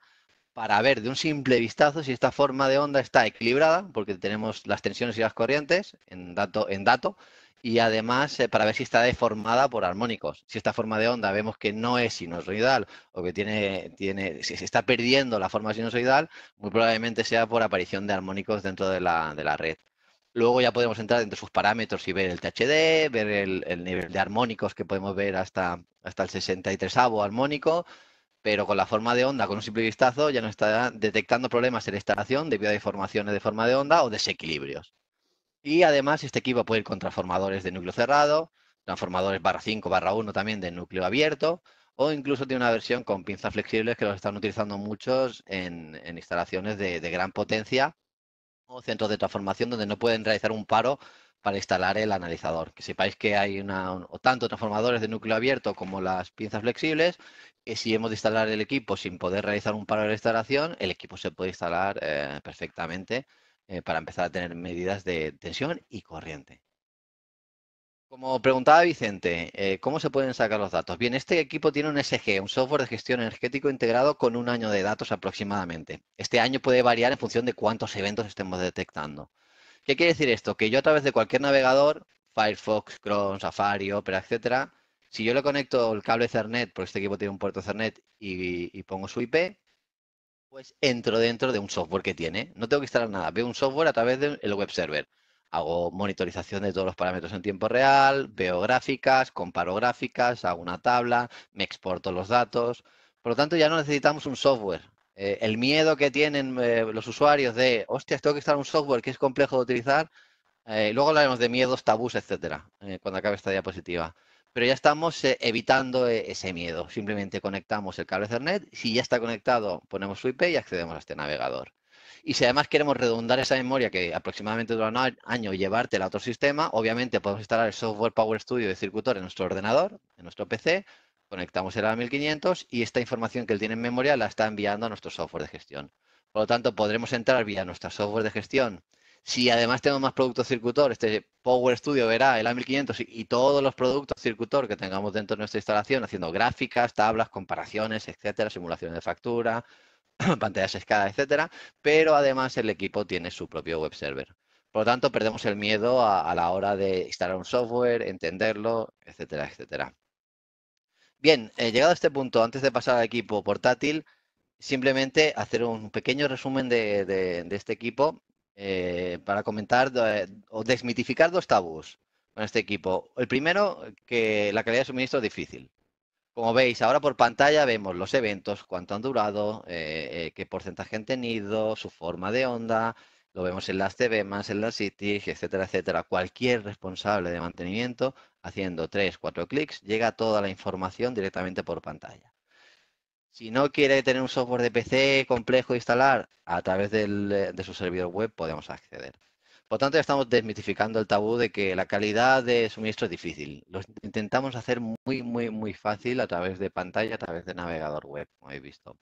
A: para ver de un simple vistazo si esta forma de onda está equilibrada, porque tenemos las tensiones y las corrientes en dato, en dato y además eh, para ver si está deformada por armónicos. Si esta forma de onda vemos que no es sinusoidal o que tiene, tiene, si se está perdiendo la forma sinusoidal, muy probablemente sea por aparición de armónicos dentro de la, red. Luego ya podemos entrar dentro de sus parámetros y ver el THD, ver el, nivel de armónicos que podemos ver hasta, hasta el 63avo armónico, pero con la forma de onda, con un simple vistazo, ya no está detectando problemas en la instalación debido a deformaciones de forma de onda o desequilibrios. Y además este equipo puede ir con transformadores de núcleo cerrado, transformadores barra 5, barra 1 también de núcleo abierto, o incluso tiene una versión con pinzas flexibles que los están utilizando muchos en, instalaciones de, de gran potencia o centros de transformación donde no pueden realizar un paro para instalar el analizador. Que sepáis que hay tanto transformadores de núcleo abierto como las pinzas flexibles, que si hemos de instalar el equipo sin poder realizar un paro de instalación, el equipo se puede instalar eh, perfectamente eh, para empezar a tener medidas de tensión y corriente. Como preguntaba Vicente, eh, ¿cómo se pueden sacar los datos? Bien, este equipo tiene un SG, un software de gestión energético integrado con un año de datos aproximadamente. Este año puede variar en función de cuántos eventos estemos detectando. ¿Qué quiere decir esto? Que yo a través de cualquier navegador, Firefox, Chrome, Safari, Opera, etcétera, si yo le conecto el cable Ethernet, porque este equipo tiene un puerto Ethernet y, pongo su IP, pues entro dentro de un software que tiene. No tengo que instalar nada. Veo un software a través del web server. Hago monitorización de todos los parámetros en tiempo real, veo gráficas, comparo gráficas, hago una tabla, me exporto los datos. Por lo tanto, ya no necesitamos un software. Eh, el miedo que tienen eh, los usuarios de, hostias, tengo que instalar un software que es complejo de utilizar. Eh, luego hablaremos de miedos, tabús, etcétera, cuando acabe esta diapositiva. Pero ya estamos evitando ese miedo. Simplemente conectamos el cable Ethernet. Si ya está conectado, ponemos su IP y accedemos a este navegador. Y si además queremos redundar esa memoria que aproximadamente dura un año y llevártela a otro sistema, obviamente podemos instalar el software Power Studio de Circutor en nuestro ordenador, en nuestro PC, Conectamos el A1500 y esta información que él tiene en memoria la está enviando a nuestro software de gestión. Por lo tanto, podremos entrar vía nuestro software de gestión. Si además tenemos más productos circutor, este Power Studio verá el A1500 y todos los productos circutor que tengamos dentro de nuestra instalación, haciendo gráficas, tablas, comparaciones, etcétera, simulaciones de factura, pantallas escala, etcétera, pero además el equipo tiene su propio web server. Por lo tanto, perdemos el miedo a, la hora de instalar un software, entenderlo, etcétera, etcétera. Bien, eh, llegado a este punto, antes de pasar al equipo portátil, simplemente hacer un pequeño resumen de, este equipo eh, para comentar eh, o desmitificar dos tabús con este equipo. El primero, que la calidad de suministro es difícil. Como veis, ahora por pantalla vemos los eventos, cuánto han durado, qué porcentaje han tenido, su forma de onda, lo vemos en las CB, más en las city etcétera, etcétera. Cualquier responsable de mantenimiento, haciendo tres, cuatro clics, llega toda la información directamente por pantalla. Si no quiere tener un software de PC complejo de instalar, a través eh, de su servidor web podemos acceder. Por tanto, estamos desmitificando el tabú de que la calidad de suministro es difícil. Lo intentamos hacer muy, muy, muy fácil a través de pantalla, a través de navegador web, como habéis visto.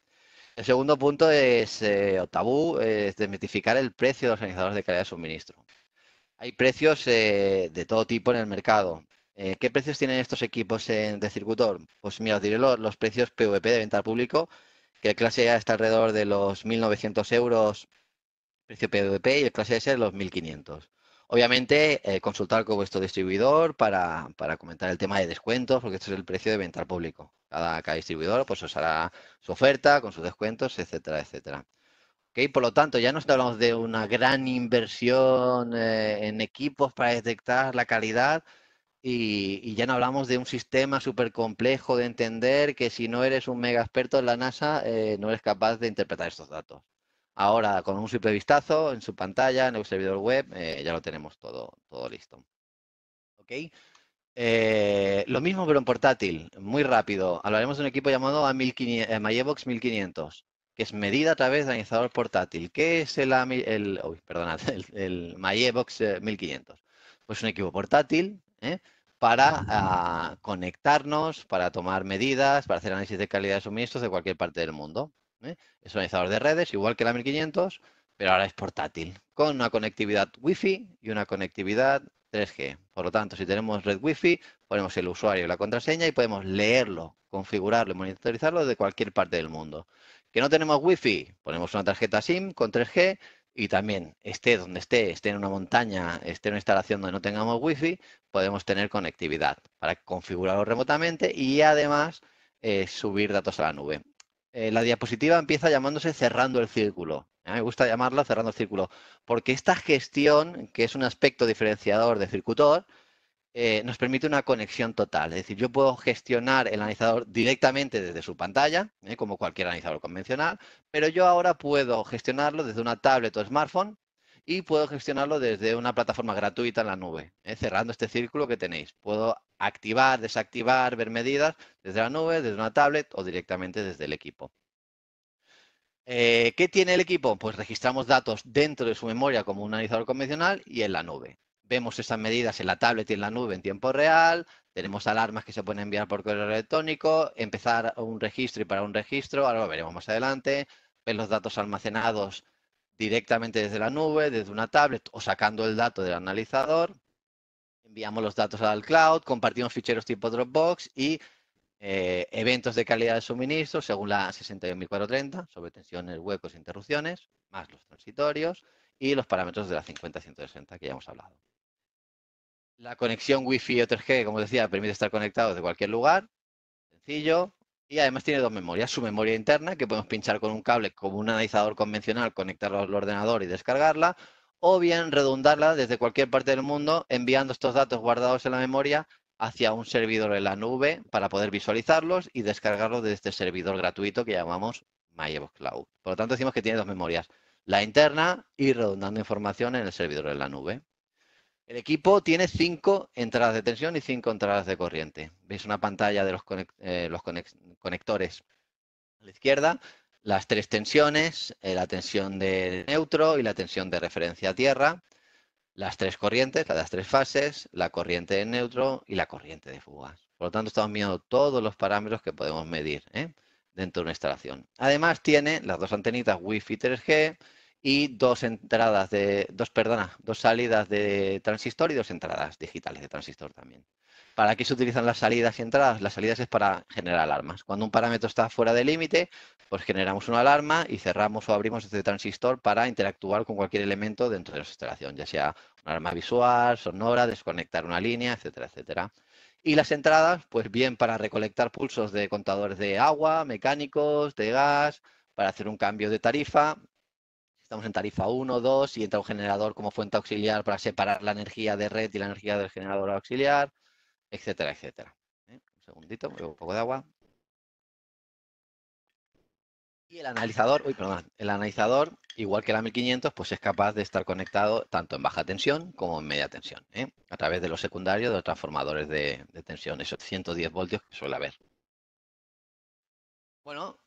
A: El segundo punto es, eh, o tabú, es desmitificar el precio de los organizadores de calidad de suministro. Hay precios eh, de todo tipo en el mercado. Eh, ¿Qué precios tienen estos equipos en, de circuito? Pues mira, diré los, precios PVP de venta al público, que el clase A está alrededor de los 1.900 euros precio PVP y el clase S los 1.500. Obviamente, eh, consultar con vuestro distribuidor para, comentar el tema de descuentos, porque esto es el precio de venta al público. Cada, distribuidor pues, os hará su oferta con sus descuentos, etcétera, etcétera. por lo tanto, ya no hablamos de una gran inversión eh, en equipos para detectar la calidad y, ya no hablamos de un sistema súper complejo de entender que si no eres un mega experto en la NASA, eh, no eres capaz de interpretar estos datos. Ahora, con un simple vistazo en su pantalla, en el servidor web, eh, ya lo tenemos todo, todo listo. Eh, lo mismo pero en portátil, muy rápido. Hablaremos de un equipo llamado A1500, eh, que es medida a través de analizador portátil. ¿Qué es el, el, 1500? Pues un equipo portátil para ah, conectarnos, para tomar medidas, para hacer análisis de calidad de suministros de cualquier parte del mundo. Es ¿eh? Es organizador de redes, igual que la 1500, pero ahora es portátil, con una conectividad wifi y una conectividad 3G. Por lo tanto, si tenemos red wifi ponemos el usuario y la contraseña y podemos leerlo, configurarlo y monitorizarlo de cualquier parte del mundo. Que no tenemos wifi ponemos una tarjeta SIM con 3G y también esté donde esté, esté en una montaña, esté en una instalación donde no tengamos wifi, podemos tener conectividad para configurarlo remotamente y además eh, subir datos a la nube. Eh, la diapositiva empieza llamándose cerrando el círculo. me gusta llamarla cerrando el círculo, porque esta gestión, que es un aspecto diferenciador de circutor, eh, nos permite una conexión total. Es decir, yo puedo gestionar el analizador directamente desde su pantalla, eh, como cualquier analizador convencional, pero yo ahora puedo gestionarlo desde una tablet o smartphone y puedo gestionarlo desde una plataforma gratuita en la nube, ¿eh? cerrando este círculo que tenéis. Puedo activar, desactivar, ver medidas desde la nube, desde una tablet o directamente desde el equipo. Eh, ¿Qué tiene el equipo? Pues registramos datos dentro de su memoria como un analizador convencional y en la nube. Vemos esas medidas en la tablet y en la nube en tiempo real, tenemos alarmas que se pueden enviar por correo electrónico, empezar un registro y para un registro, ahora lo veremos más adelante, ver los datos almacenados directamente desde la nube, desde una tablet o sacando el dato del analizador. Enviamos los datos al cloud, compartimos ficheros tipo Dropbox y eh, eventos de calidad de suministro según la 61430 sobre tensiones, huecos e interrupciones, más los transitorios y los parámetros de la 50-160 que ya hemos hablado. La conexión Wi-Fi o 3G, como decía, permite estar conectado de cualquier lugar, sencillo, y además tiene dos memorias, su memoria interna, que podemos pinchar con un cable como un analizador convencional, conectarlo al ordenador y descargarla, o bien redundarla desde cualquier parte del mundo enviando estos datos guardados en la memoria hacia un servidor en la nube para poder visualizarlos y descargarlos desde este servidor gratuito que llamamos MyEvox Cloud. Por lo tanto, decimos que tiene dos memorias, la interna y redundando información en el servidor en la nube. El equipo tiene cinco entradas de tensión y cinco entradas de corriente. Veis una pantalla de los, eh, conectores a la izquierda, las tres tensiones, eh, la tensión de neutro y la tensión de referencia a tierra, las tres corrientes, las tres fases, la corriente de neutro y la corriente de fugas. Por lo tanto, estamos midiendo todos los parámetros que podemos medir ¿eh? dentro de una instalación. Además, tiene las dos antenitas Wi-Fi 3G, y dos entradas de, dos, perdona, dos salidas de transistor y dos entradas digitales de transistor también. ¿Para qué se utilizan las salidas y entradas? Las salidas es para generar alarmas. Cuando un parámetro está fuera de límite, pues generamos una alarma y cerramos o abrimos este transistor para interactuar con cualquier elemento dentro de nuestra instalación, ya sea una alarma visual, sonora, desconectar una línea, etcétera, etcétera. Y las entradas, pues bien para recolectar pulsos de contadores de agua, mecánicos, de gas, para hacer un cambio de tarifa, estamos en tarifa 1, 2 y entra un generador como fuente auxiliar para separar la energía de red y la energía del generador auxiliar, etcétera, etcétera. ¿eh? Un segundito, me un poco de agua. Y el analizador, uy, perdón, el analizador, igual que la 1500, pues es capaz de estar conectado tanto en baja tensión como en media tensión, ¿eh? a través de los secundarios de los transformadores de, de tensión, esos 110 voltios que suele haber. Bueno,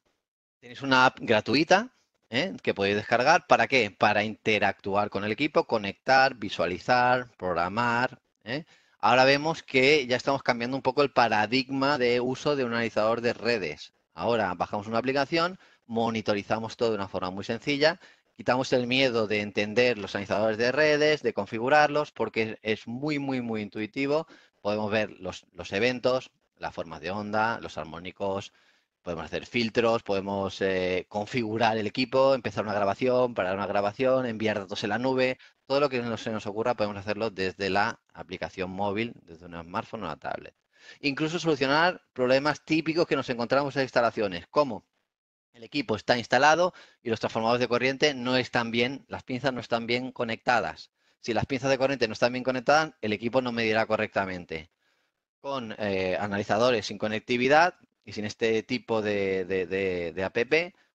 A: tenéis una app gratuita ¿eh? que podéis descargar. ¿Para qué? Para interactuar con el equipo, conectar, visualizar, programar. ¿eh? Ahora vemos que ya estamos cambiando un poco el paradigma de uso de un analizador de redes. Ahora bajamos una aplicación, monitorizamos todo de una forma muy sencilla, quitamos el miedo de entender los analizadores de redes, de configurarlos, porque es muy, muy, muy intuitivo. Podemos ver los, los eventos, las formas de onda, los armónicos, podemos hacer filtros, podemos eh, configurar el equipo, empezar una grabación, parar una grabación, enviar datos en la nube. Todo lo que se nos ocurra podemos hacerlo desde la aplicación móvil, desde un smartphone o una tablet. Incluso solucionar problemas típicos que nos encontramos en instalaciones, como el equipo está instalado y los transformadores de corriente no están bien, las pinzas no están bien conectadas. Si las pinzas de corriente no están bien conectadas, el equipo no medirá correctamente. Con eh, analizadores sin conectividad, y sin este tipo de, app,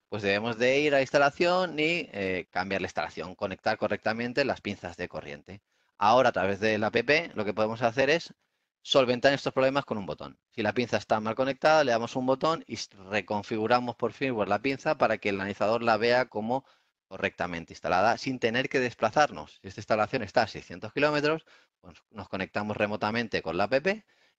A: pues debemos de ir a instalación y eh, cambiar la instalación, conectar correctamente las pinzas de corriente. Ahora, a través del app, lo que podemos hacer es solventar estos problemas con un botón. Si la pinza está mal conectada, le damos un botón y reconfiguramos por firmware la pinza para que el analizador la vea como correctamente instalada sin tener que desplazarnos. Si esta instalación está a 600 kilómetros, pues nos conectamos remotamente con la app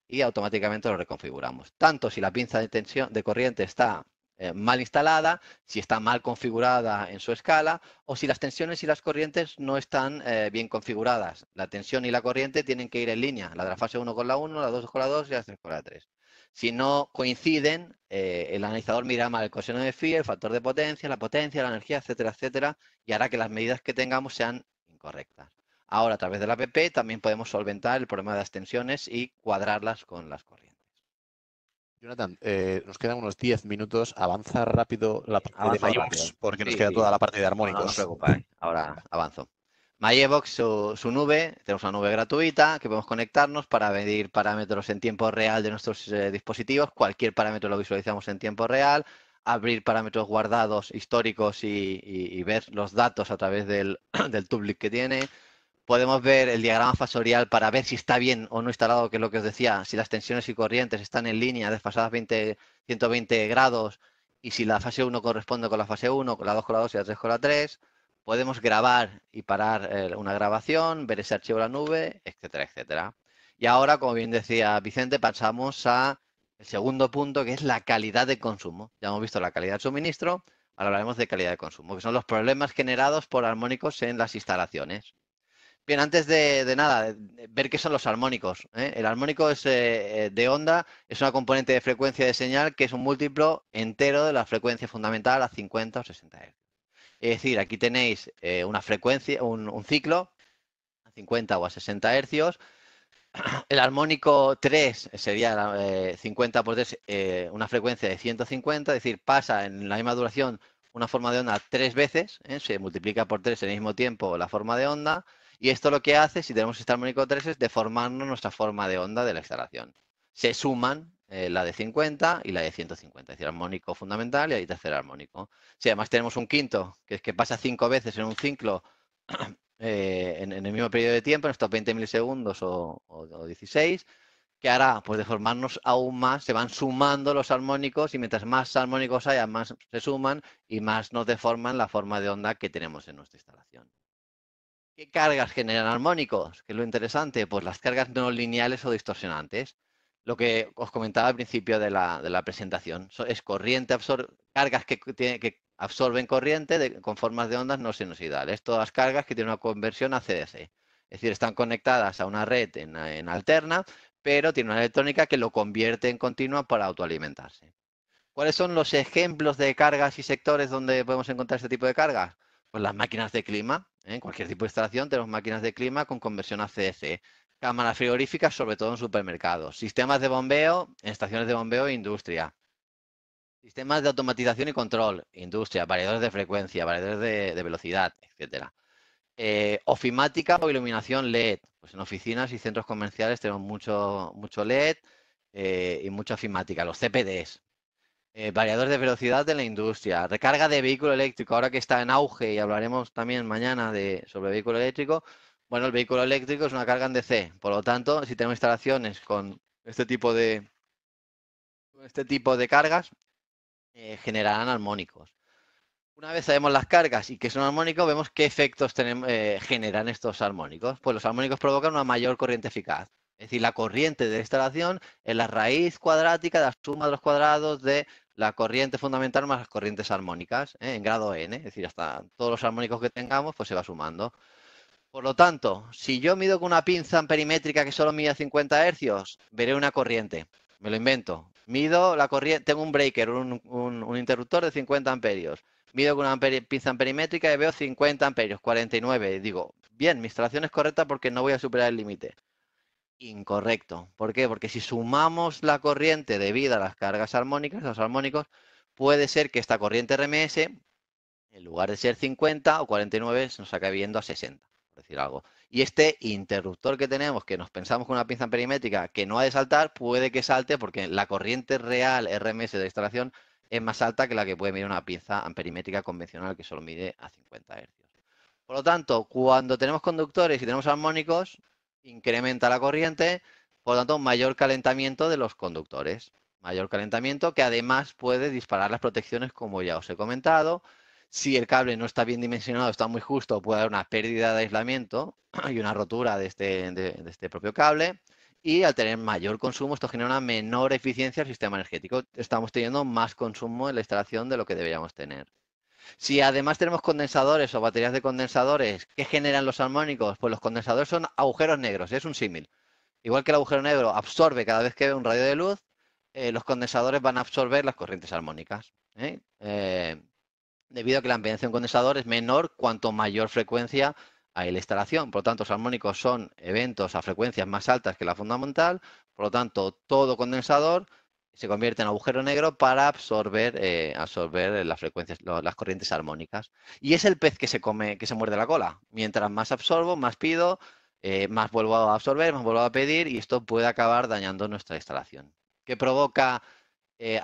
A: y automáticamente lo reconfiguramos. Tanto si la pinza de tensión de corriente está eh, mal instalada, si está mal configurada en su escala o si las tensiones y las corrientes no están eh, bien configuradas. La tensión y la corriente tienen que ir en línea, la de la fase 1 con la 1, la 2 con la 2 y la 3 con la 3. Si no coinciden, eh, el analizador mira mal el coseno de phi, el factor de potencia, la potencia, la energía, etcétera, etcétera, y hará que las medidas que tengamos sean incorrectas. Ahora, a través de la app también podemos solventar el problema de las tensiones y cuadrarlas con las corrientes.
B: Jonathan, eh, nos quedan unos 10 minutos. Avanza rápido la parte de MyEvox porque nos queda toda la parte de armónicos. No, nos preocupa,
A: Ahora avanzo. MyEvox, su, nube, tenemos una nube gratuita que podemos conectarnos para medir parámetros en tiempo real de nuestros eh, dispositivos. Cualquier parámetro lo visualizamos en tiempo real, abrir parámetros guardados históricos y, ver los datos a través del, del tublic que tiene, podemos ver el diagrama fasorial para ver si está bien o no instalado, que es lo que os decía, si las tensiones y corrientes están en línea, desfasadas 20, 120 grados, y si la fase 1 corresponde con la fase 1, con la 2 con la 2 y la 3 con la 3, podemos grabar y parar eh, una grabación, ver ese archivo en la nube, etcétera, etcétera. Y ahora, como bien decía Vicente, pasamos al segundo punto, que es la calidad de consumo. Ya hemos visto la calidad de suministro, ahora hablaremos de calidad de consumo, que son los problemas generados por armónicos en las instalaciones. Bien, antes de, nada, ver qué son los armónicos. ¿eh? El armónico es eh, eh, de onda, es una componente de frecuencia de señal que es un múltiplo entero de la frecuencia fundamental a 50 o 60 Hz. Es decir, aquí tenéis una frecuencia, un, ciclo a 50 o a 60 Hz. El armónico 3 sería 50 por 3, una frecuencia de 150, es decir, pasa en la misma duración una forma de onda tres veces, se multiplica por tres en el mismo tiempo la forma de onda y esto lo que hace, si tenemos este armónico 3, es deformarnos nuestra forma de onda de la instalación. Se suman eh, la de 50 y la de 150, es decir, armónico fundamental y ahí tercer armónico. Si además tenemos un quinto, que es que pasa cinco veces en un ciclo eh, en, el mismo periodo de tiempo, en estos 20 milisegundos o, o, o 16, ¿qué hará? Pues deformarnos aún más, se van sumando los armónicos y mientras más armónicos haya, más se suman y más nos deforman la forma de onda que tenemos en nuestra instalación. ¿Qué cargas generan armónicos? ¿Qué es lo interesante? Pues las cargas no lineales o distorsionantes. Lo que os comentaba al principio de la, presentación. Es corriente, cargas que, absorben corriente con formas de ondas no sinusoidales. Todas cargas que tienen una conversión a CDC. Es decir, están conectadas a una red en, en alterna, pero tiene una electrónica que lo convierte en continua para autoalimentarse. ¿Cuáles son los ejemplos de cargas y sectores donde podemos encontrar este tipo de cargas? Pues las máquinas de clima, en ¿eh? cualquier tipo de instalación tenemos máquinas de clima con conversión a e cámaras frigoríficas, sobre todo en supermercados, sistemas de bombeo en estaciones de bombeo e industria, sistemas de automatización y control, industria, variadores de frecuencia, variadores de, velocidad, etc. Eh, ofimática o iluminación LED. Pues en oficinas y centros comerciales tenemos mucho, mucho LED eh, y mucha ofimática, los CPDs, eh, Variadores de velocidad de la industria, recarga de vehículo eléctrico, ahora que está en auge y hablaremos también mañana de, sobre vehículo eléctrico, bueno, el vehículo eléctrico es una carga en DC, por lo tanto, si tenemos instalaciones con este tipo de, este tipo de cargas, eh, generarán armónicos. Una vez sabemos las cargas y que son armónicos, vemos qué efectos eh, generan estos armónicos. Pues los armónicos provocan una mayor corriente eficaz. Es decir, la corriente de instalación es la raíz cuadrática de la suma de los cuadrados de la corriente fundamental más las corrientes armónicas ¿eh? en grado n, es decir, hasta todos los armónicos que tengamos, pues se va sumando. Por lo tanto, si yo mido con una pinza amperimétrica que solo mide 50 Hz, veré una corriente. Me lo invento. Mido la corriente, tengo un breaker, un, interruptor de 50 amperios. Mido con una pinza amperimétrica y veo 50 amperios, 49. Y digo, bien, mi instalación es correcta porque no voy a superar el límite incorrecto. ¿Por qué? Porque si sumamos la corriente debida a las cargas armónicas, a los armónicos, puede ser que esta corriente RMS, en lugar de ser 50 o 49, se nos acabe viendo a 60, por decir algo. Y este interruptor que tenemos, que nos pensamos con una pinza amperimétrica que no ha de saltar, puede que salte porque la corriente real RMS de instalación es más alta que la que puede medir una pinza amperimétrica convencional que solo mide a 50 Hz. Por lo tanto, cuando tenemos conductores y tenemos armónicos, incrementa la corriente, por lo tanto, mayor calentamiento de los conductores. Mayor calentamiento que además puede disparar las protecciones, como ya os he comentado. Si el cable no está bien dimensionado, está muy justo, puede haber una pérdida de aislamiento y una rotura de este, de, este propio cable. Y al tener mayor consumo, esto genera una menor eficiencia al sistema energético. Estamos teniendo más consumo en la instalación de lo que deberíamos tener. Si además tenemos condensadores o baterías de condensadores, ¿qué generan los armónicos? Pues los condensadores son agujeros negros, es un símil. Igual que el agujero negro absorbe cada vez que ve un rayo de luz, eh, los condensadores van a absorber las corrientes armónicas. ¿eh? Eh, debido a que la ampliación de un condensador es menor cuanto mayor frecuencia hay la instalación. Por lo tanto, los armónicos son eventos a frecuencias más altas que la fundamental. Por lo tanto, todo condensador se convierte en agujero negro para absorber, eh, absorber eh, las frecuencias, las corrientes armónicas. Y es el pez que se come, que se muerde la cola. Mientras más absorbo, más pido, eh, más vuelvo a absorber, más vuelvo a pedir, y esto puede acabar dañando nuestra instalación. Que provoca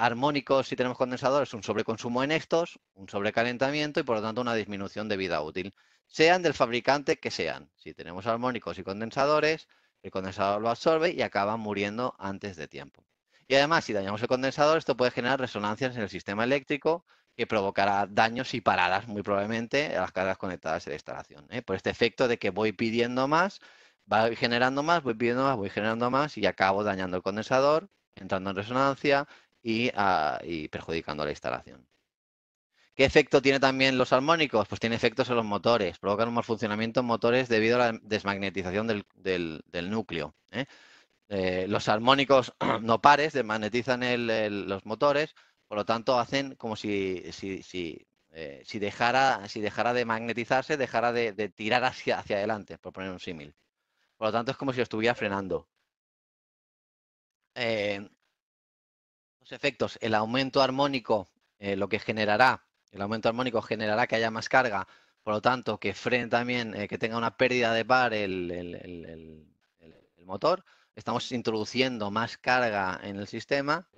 A: armónicos si tenemos condensadores? Un sobreconsumo en estos, un sobrecalentamiento y por lo tanto una disminución de vida útil. Sean del fabricante que sean. Si tenemos armónicos y condensadores, el condensador lo absorbe y acaba muriendo antes de tiempo. Y además, si dañamos el condensador, esto puede generar resonancias en el sistema eléctrico que provocará daños y paradas, muy probablemente, a las cargas conectadas en la instalación. ¿eh? Por este efecto de que voy pidiendo más, voy generando más, voy pidiendo más, voy generando más y acabo dañando el condensador, entrando en resonancia ah, y, perjudicando la instalación. ¿Qué efecto tiene también los armónicos? Pues tiene efectos en los motores, provocan un mal funcionamiento en motores debido a la desmagnetización del, núcleo. ¿eh? Eh, los armónicos no pares desmagnetizan los motores, por lo tanto hacen como si, si, eh, dejara, si dejara de magnetizarse, dejara de, tirar hacia, hacia adelante, por poner un símil. Por lo tanto es como si lo estuviera frenando. Eh, los efectos, el aumento armónico, lo que generará, el aumento armónico generará que haya más carga, por lo tanto que frene también, que tenga una pérdida de par el motor estamos introduciendo más carga en el sistema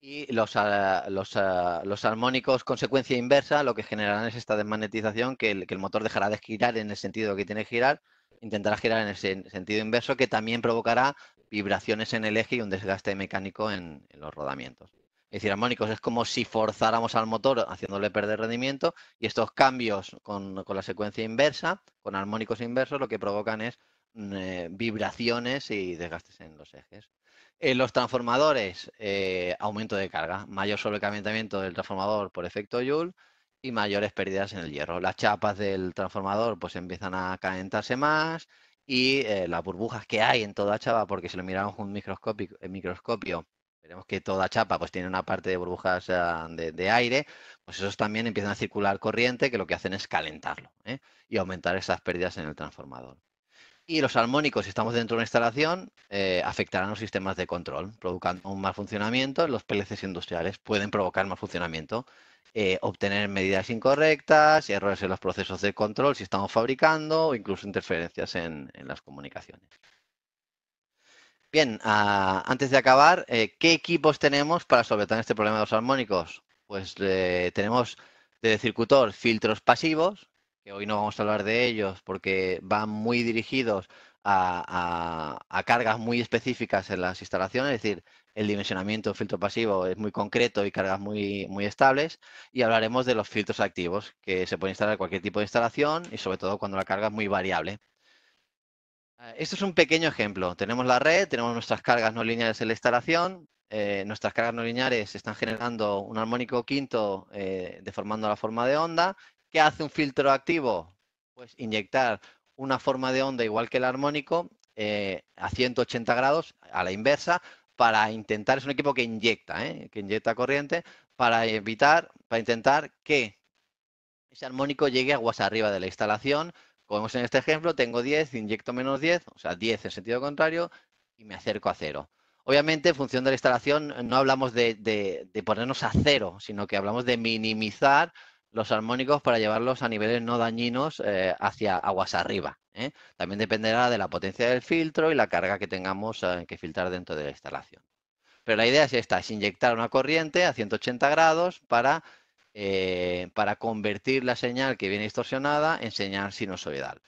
A: y los, ah, los, con ah, armónicos consecuencia inversa lo que generarán es esta desmagnetización que el, que el, motor dejará de girar en el sentido que tiene que girar, intentará girar en el sentido inverso que también provocará vibraciones en el eje y un desgaste mecánico en, los rodamientos. Es decir, armónicos es como si forzáramos al motor haciéndole perder rendimiento y estos cambios con, con la secuencia inversa, con armónicos inversos, lo que provocan es Mm, eh, vibraciones y desgastes en los ejes. En los transformadores, eh, aumento de carga, mayor sobrecalentamiento del transformador por efecto Joule y mayores pérdidas en el hierro. Las chapas del transformador pues empiezan a calentarse más y eh, las burbujas que hay en toda chapa, porque si lo miramos con un microscopio, veremos que toda chapa pues tiene una parte de burbujas ah, de, aire, pues esos también empiezan a circular corriente que lo que hacen es calentarlo y aumentar esas pérdidas en el transformador y los armónicos, si estamos dentro de una instalación, eh, afectarán los sistemas de control, provocando un mal funcionamiento. Los PLCs industriales pueden provocar mal funcionamiento, eh, obtener medidas incorrectas, errores en los procesos de control si estamos fabricando o incluso interferencias en, las comunicaciones. Bien, ah, antes de acabar, eh, ¿qué equipos tenemos para solventar este problema de los armónicos? Pues tenemos de circuitor filtros pasivos, hoy no vamos a hablar de ellos porque van muy dirigidos a, cargas muy específicas en las instalaciones, es decir, el dimensionamiento de filtro pasivo es muy concreto y cargas muy, muy estables, y hablaremos de los filtros activos, que se pueden instalar en cualquier tipo de instalación y sobre todo cuando la carga es muy variable. Ah, esto es un pequeño ejemplo. Tenemos la red, tenemos nuestras cargas no lineales en la instalación, eh, nuestras cargas no lineales están generando un armónico quinto eh, deformando la forma de onda ¿Qué hace un filtro activo? Pues inyectar una forma de onda igual que el armónico eh, a 180 grados, a la inversa, para intentar, es un equipo que inyecta, ¿eh? que inyecta corriente, para evitar, para intentar que ese armónico llegue aguas arriba de la instalación. Como vemos en este ejemplo, tengo 10, inyecto menos 10, o sea, 10 en sentido contrario, y me acerco a cero. Obviamente, en función de la instalación, no hablamos de, de ponernos a cero, sino que hablamos de minimizar los armónicos para llevarlos a niveles no dañinos eh, hacia aguas arriba. ¿eh? También dependerá de la potencia del filtro y la carga que tengamos eh, que filtrar dentro de la instalación. Pero la idea es esta, es inyectar una corriente a 180 grados para, para convertir la señal que viene distorsionada en señal sinusoidal.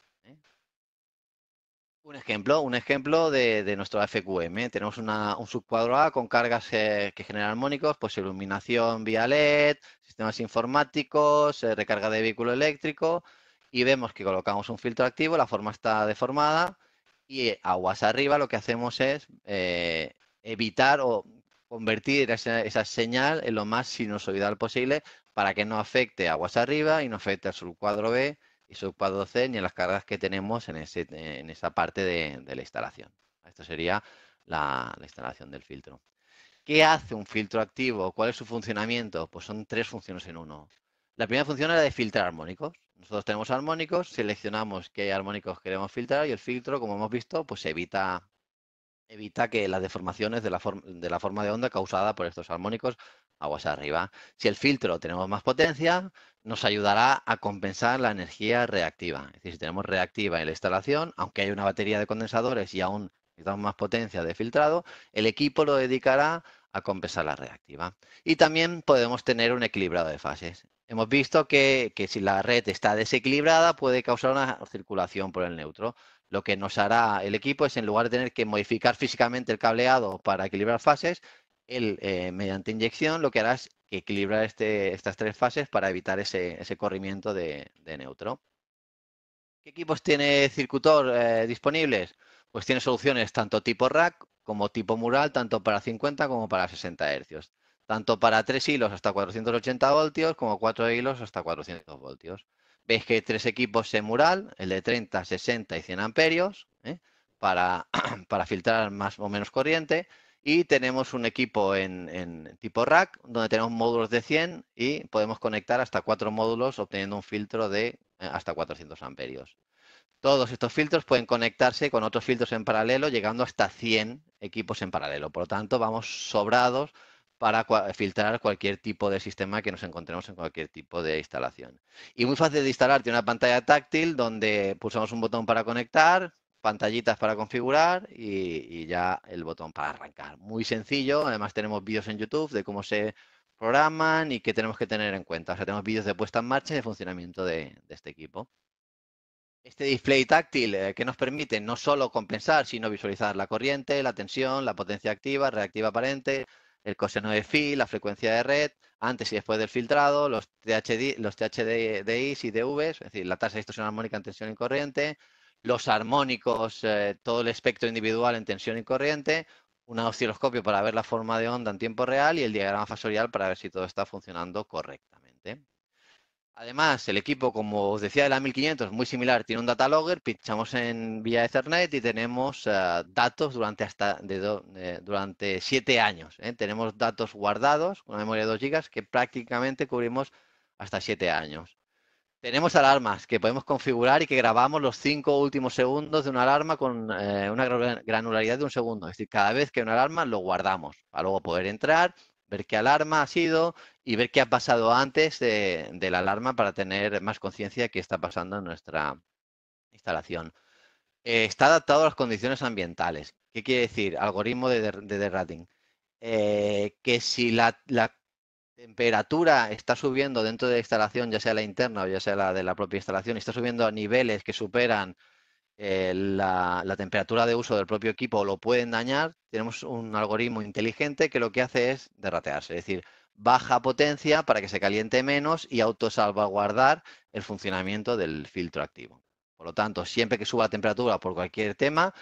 A: Un ejemplo, un ejemplo de, nuestro FQM. ¿eh? Tenemos un subcuadro A con cargas eh, que generan armónicos, pues iluminación vía LED, sistemas informáticos, eh, recarga de vehículo eléctrico, y vemos que colocamos un filtro activo, la forma está deformada, y aguas arriba lo que hacemos es evitar o convertir esa, esa, señal en lo más sinusoidal posible para que no afecte aguas arriba y no afecte al subcuadro B y 12 ni en las cargas que tenemos en, esa parte de, la instalación. Esto sería la, instalación del filtro. ¿Qué hace un filtro activo? ¿Cuál es su funcionamiento? Pues son tres funciones en uno. La primera función es de filtrar armónicos. Nosotros tenemos armónicos, seleccionamos qué armónicos queremos filtrar y el filtro, como hemos visto, pues evita evita que las deformaciones de la, forma de onda causada por estos armónicos aguas arriba. Si el filtro tenemos más potencia, nos ayudará a compensar la energía reactiva. Es decir, si tenemos reactiva en la instalación, aunque hay una batería de condensadores y aún necesitamos más potencia de filtrado, el equipo lo dedicará a compensar la reactiva. Y también podemos tener un equilibrado de fases. Hemos visto que si la red está desequilibrada puede causar una circulación por el neutro. Lo que nos hará el equipo es, en lugar de tener que modificar físicamente el cableado para equilibrar fases, él, eh, mediante inyección, lo que hará es equilibrar este, estas tres fases para evitar ese, corrimiento de, neutro. ¿Qué equipos tiene Circutor eh, disponibles? Pues tiene soluciones tanto tipo rack como tipo mural, tanto para 50 como para 60 Hz. Tanto para tres hilos hasta 480 voltios como cuatro hilos hasta 400 voltios. Veis que hay tres equipos en mural, el de 30, 60 y 100 amperios, ¿eh? para, filtrar más o menos corriente. Y tenemos un equipo en, en, tipo rack, donde tenemos módulos de 100 y podemos conectar hasta cuatro módulos obteniendo un filtro de eh, hasta 400 amperios. Todos estos filtros pueden conectarse con otros filtros en paralelo, llegando hasta 100 equipos en paralelo. Por lo tanto, vamos sobrados para filtrar cualquier tipo de sistema que nos encontremos en cualquier tipo de instalación. Y muy fácil de instalar, tiene una pantalla táctil donde pulsamos un botón para conectar, pantallitas para configurar y, ya el botón para arrancar. Muy sencillo, además tenemos vídeos en YouTube de cómo se programan y qué tenemos que tener en cuenta. O sea, tenemos vídeos de puesta en marcha y de funcionamiento de, este equipo. Este display táctil eh, que nos permite no solo compensar, sino visualizar la corriente, la tensión, la potencia activa, reactiva aparente, el coseno de phi, la frecuencia de red, antes y después del filtrado, los, THD, los THDIs y DVs, es decir, la tasa de distorsión armónica en tensión y corriente, los armónicos, eh, todo el espectro individual en tensión y corriente, un osciloscopio para ver la forma de onda en tiempo real y el diagrama fasorial para ver si todo está funcionando correctamente. Además, el equipo, como os decía, de la 1500 muy similar, tiene un data logger, pinchamos en vía Ethernet y tenemos eh, datos durante hasta de durante 7 años. ¿eh? Tenemos datos guardados, una memoria de 2 GB, que prácticamente cubrimos hasta siete años. Tenemos alarmas que podemos configurar y que grabamos los cinco últimos segundos de una alarma con eh, una granularidad de un segundo. Es decir, cada vez que hay una alarma lo guardamos para luego poder entrar, ver qué alarma ha sido y ver qué ha pasado antes de, la alarma para tener más conciencia de qué está pasando en nuestra instalación. Eh, está adaptado a las condiciones ambientales. ¿Qué quiere decir? Algoritmo de, derrating. Eh, que si la, temperatura está subiendo dentro de la instalación, ya sea la interna o ya sea la de la propia instalación, está subiendo a niveles que superan eh, la, temperatura de uso del propio equipo lo pueden dañar, tenemos un algoritmo inteligente que lo que hace es derratearse, es decir, baja potencia para que se caliente menos y autosalvaguardar el funcionamiento del filtro activo. Por lo tanto, siempre que suba temperatura por cualquier tema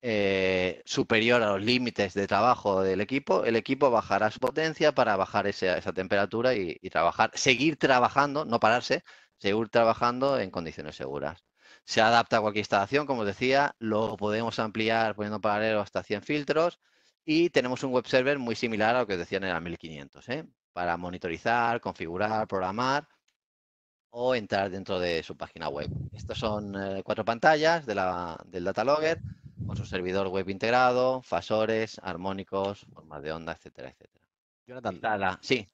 A: eh, superior a los límites de trabajo del equipo, el equipo bajará su potencia para bajar esa, temperatura y, y trabajar, seguir trabajando, no pararse, seguir trabajando en condiciones seguras se adapta a cualquier instalación, como os decía, lo podemos ampliar poniendo paralelo hasta 100 filtros y tenemos un web server muy similar a lo que os decía en el 1500, ¿eh? para monitorizar, configurar, programar o entrar dentro de su página web. Estas son eh, cuatro pantallas del data logger, con su servidor web integrado, fasores,
B: armónicos,
A: formas de onda, etcétera, etcétera. Sí.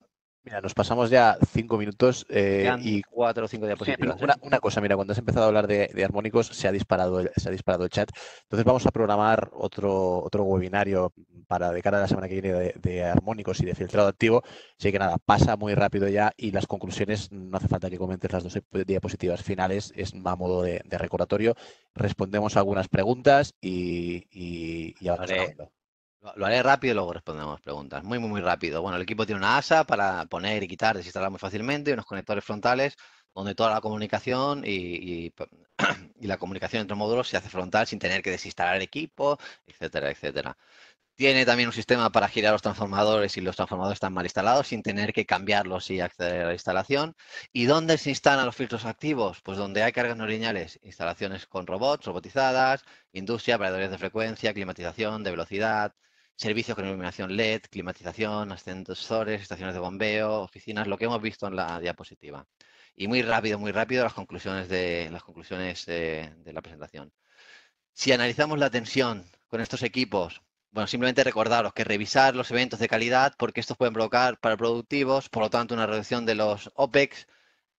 B: Mira, nos pasamos ya cinco minutos eh, y cuatro o cinco diapositivas. ¿eh? una, cosa, mira, cuando has empezado a hablar de, armónicos se ha disparado el, se ha disparado el chat. Entonces vamos a programar otro otro webinario para de cara a la semana que viene de, armónicos y de filtrado activo. Así que nada, pasa muy rápido ya y las conclusiones no hace falta que comentes las dos diapositivas finales, es más modo de, recordatorio. Respondemos algunas preguntas y, y, y
A: lo, haré rápido y luego respondemos preguntas. Muy, muy, muy rápido. Bueno, el equipo tiene una ASA para poner y quitar, desinstalar muy fácilmente, y unos conectores frontales donde toda la comunicación y, la comunicación entre módulos se hace frontal sin tener que desinstalar el equipo, etcétera, etcétera. Tiene también un sistema para girar los transformadores si los transformadores están mal instalados sin tener que cambiarlos y acceder a la instalación. ¿Y dónde se instalan los filtros activos? Pues donde hay cargas no lineales, instalaciones con robots, robotizadas, industria, variadores de frecuencia, climatización, de velocidad, servicios con iluminación LED, climatización, ascensores, estaciones de bombeo, oficinas, lo que hemos visto en la diapositiva. Y muy rápido, muy rápido, las conclusiones de, las conclusiones de, la presentación. Si analizamos la tensión con estos equipos, bueno, simplemente recordaros que revisar los eventos de calidad porque estos pueden bloquear para productivos, por lo tanto, una reducción de los OPEX,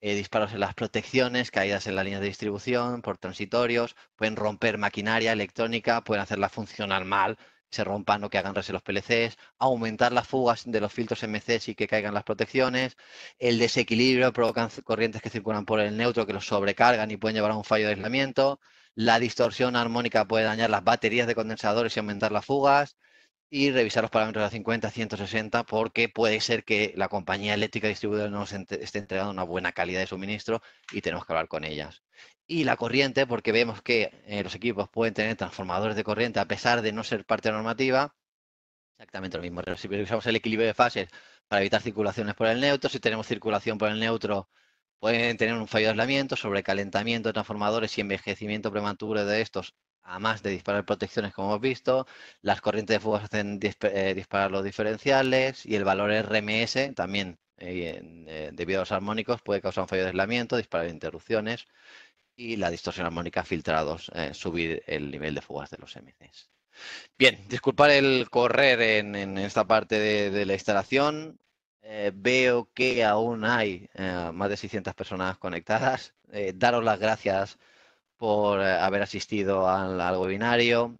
A: eh, disparos en las protecciones, caídas en la línea de distribución, por transitorios, pueden romper maquinaria electrónica, pueden hacerla funcionar mal se rompan o que hagan los PLCs, aumentar las fugas de los filtros MCs y que caigan las protecciones, el desequilibrio provocan corrientes que circulan por el neutro que los sobrecargan y pueden llevar a un fallo de aislamiento, la distorsión armónica puede dañar las baterías de condensadores y aumentar las fugas, y revisar los parámetros a 50, 160, porque puede ser que la compañía eléctrica distribuidora no nos esté entregando una buena calidad de suministro y tenemos que hablar con ellas. Y la corriente, porque vemos que eh, los equipos pueden tener transformadores de corriente a pesar de no ser parte normativa. Exactamente lo mismo. Si revisamos el equilibrio de fases para evitar circulaciones por el neutro, si tenemos circulación por el neutro, Pueden tener un fallo de aislamiento, sobrecalentamiento de transformadores y envejecimiento prematuro de estos, además de disparar protecciones, como hemos visto. Las corrientes de fugas hacen eh, disparar los diferenciales y el valor RMS también, eh, eh, debido a los armónicos, puede causar un fallo de aislamiento, disparar interrupciones y la distorsión armónica filtrados, subir el nivel de fugas de los MCs. Bien, disculpar el correr en, esta parte de, la instalación. Eh, veo que aún hay eh, más de 600 personas conectadas. Eh, daros las gracias por haber asistido al, al webinario.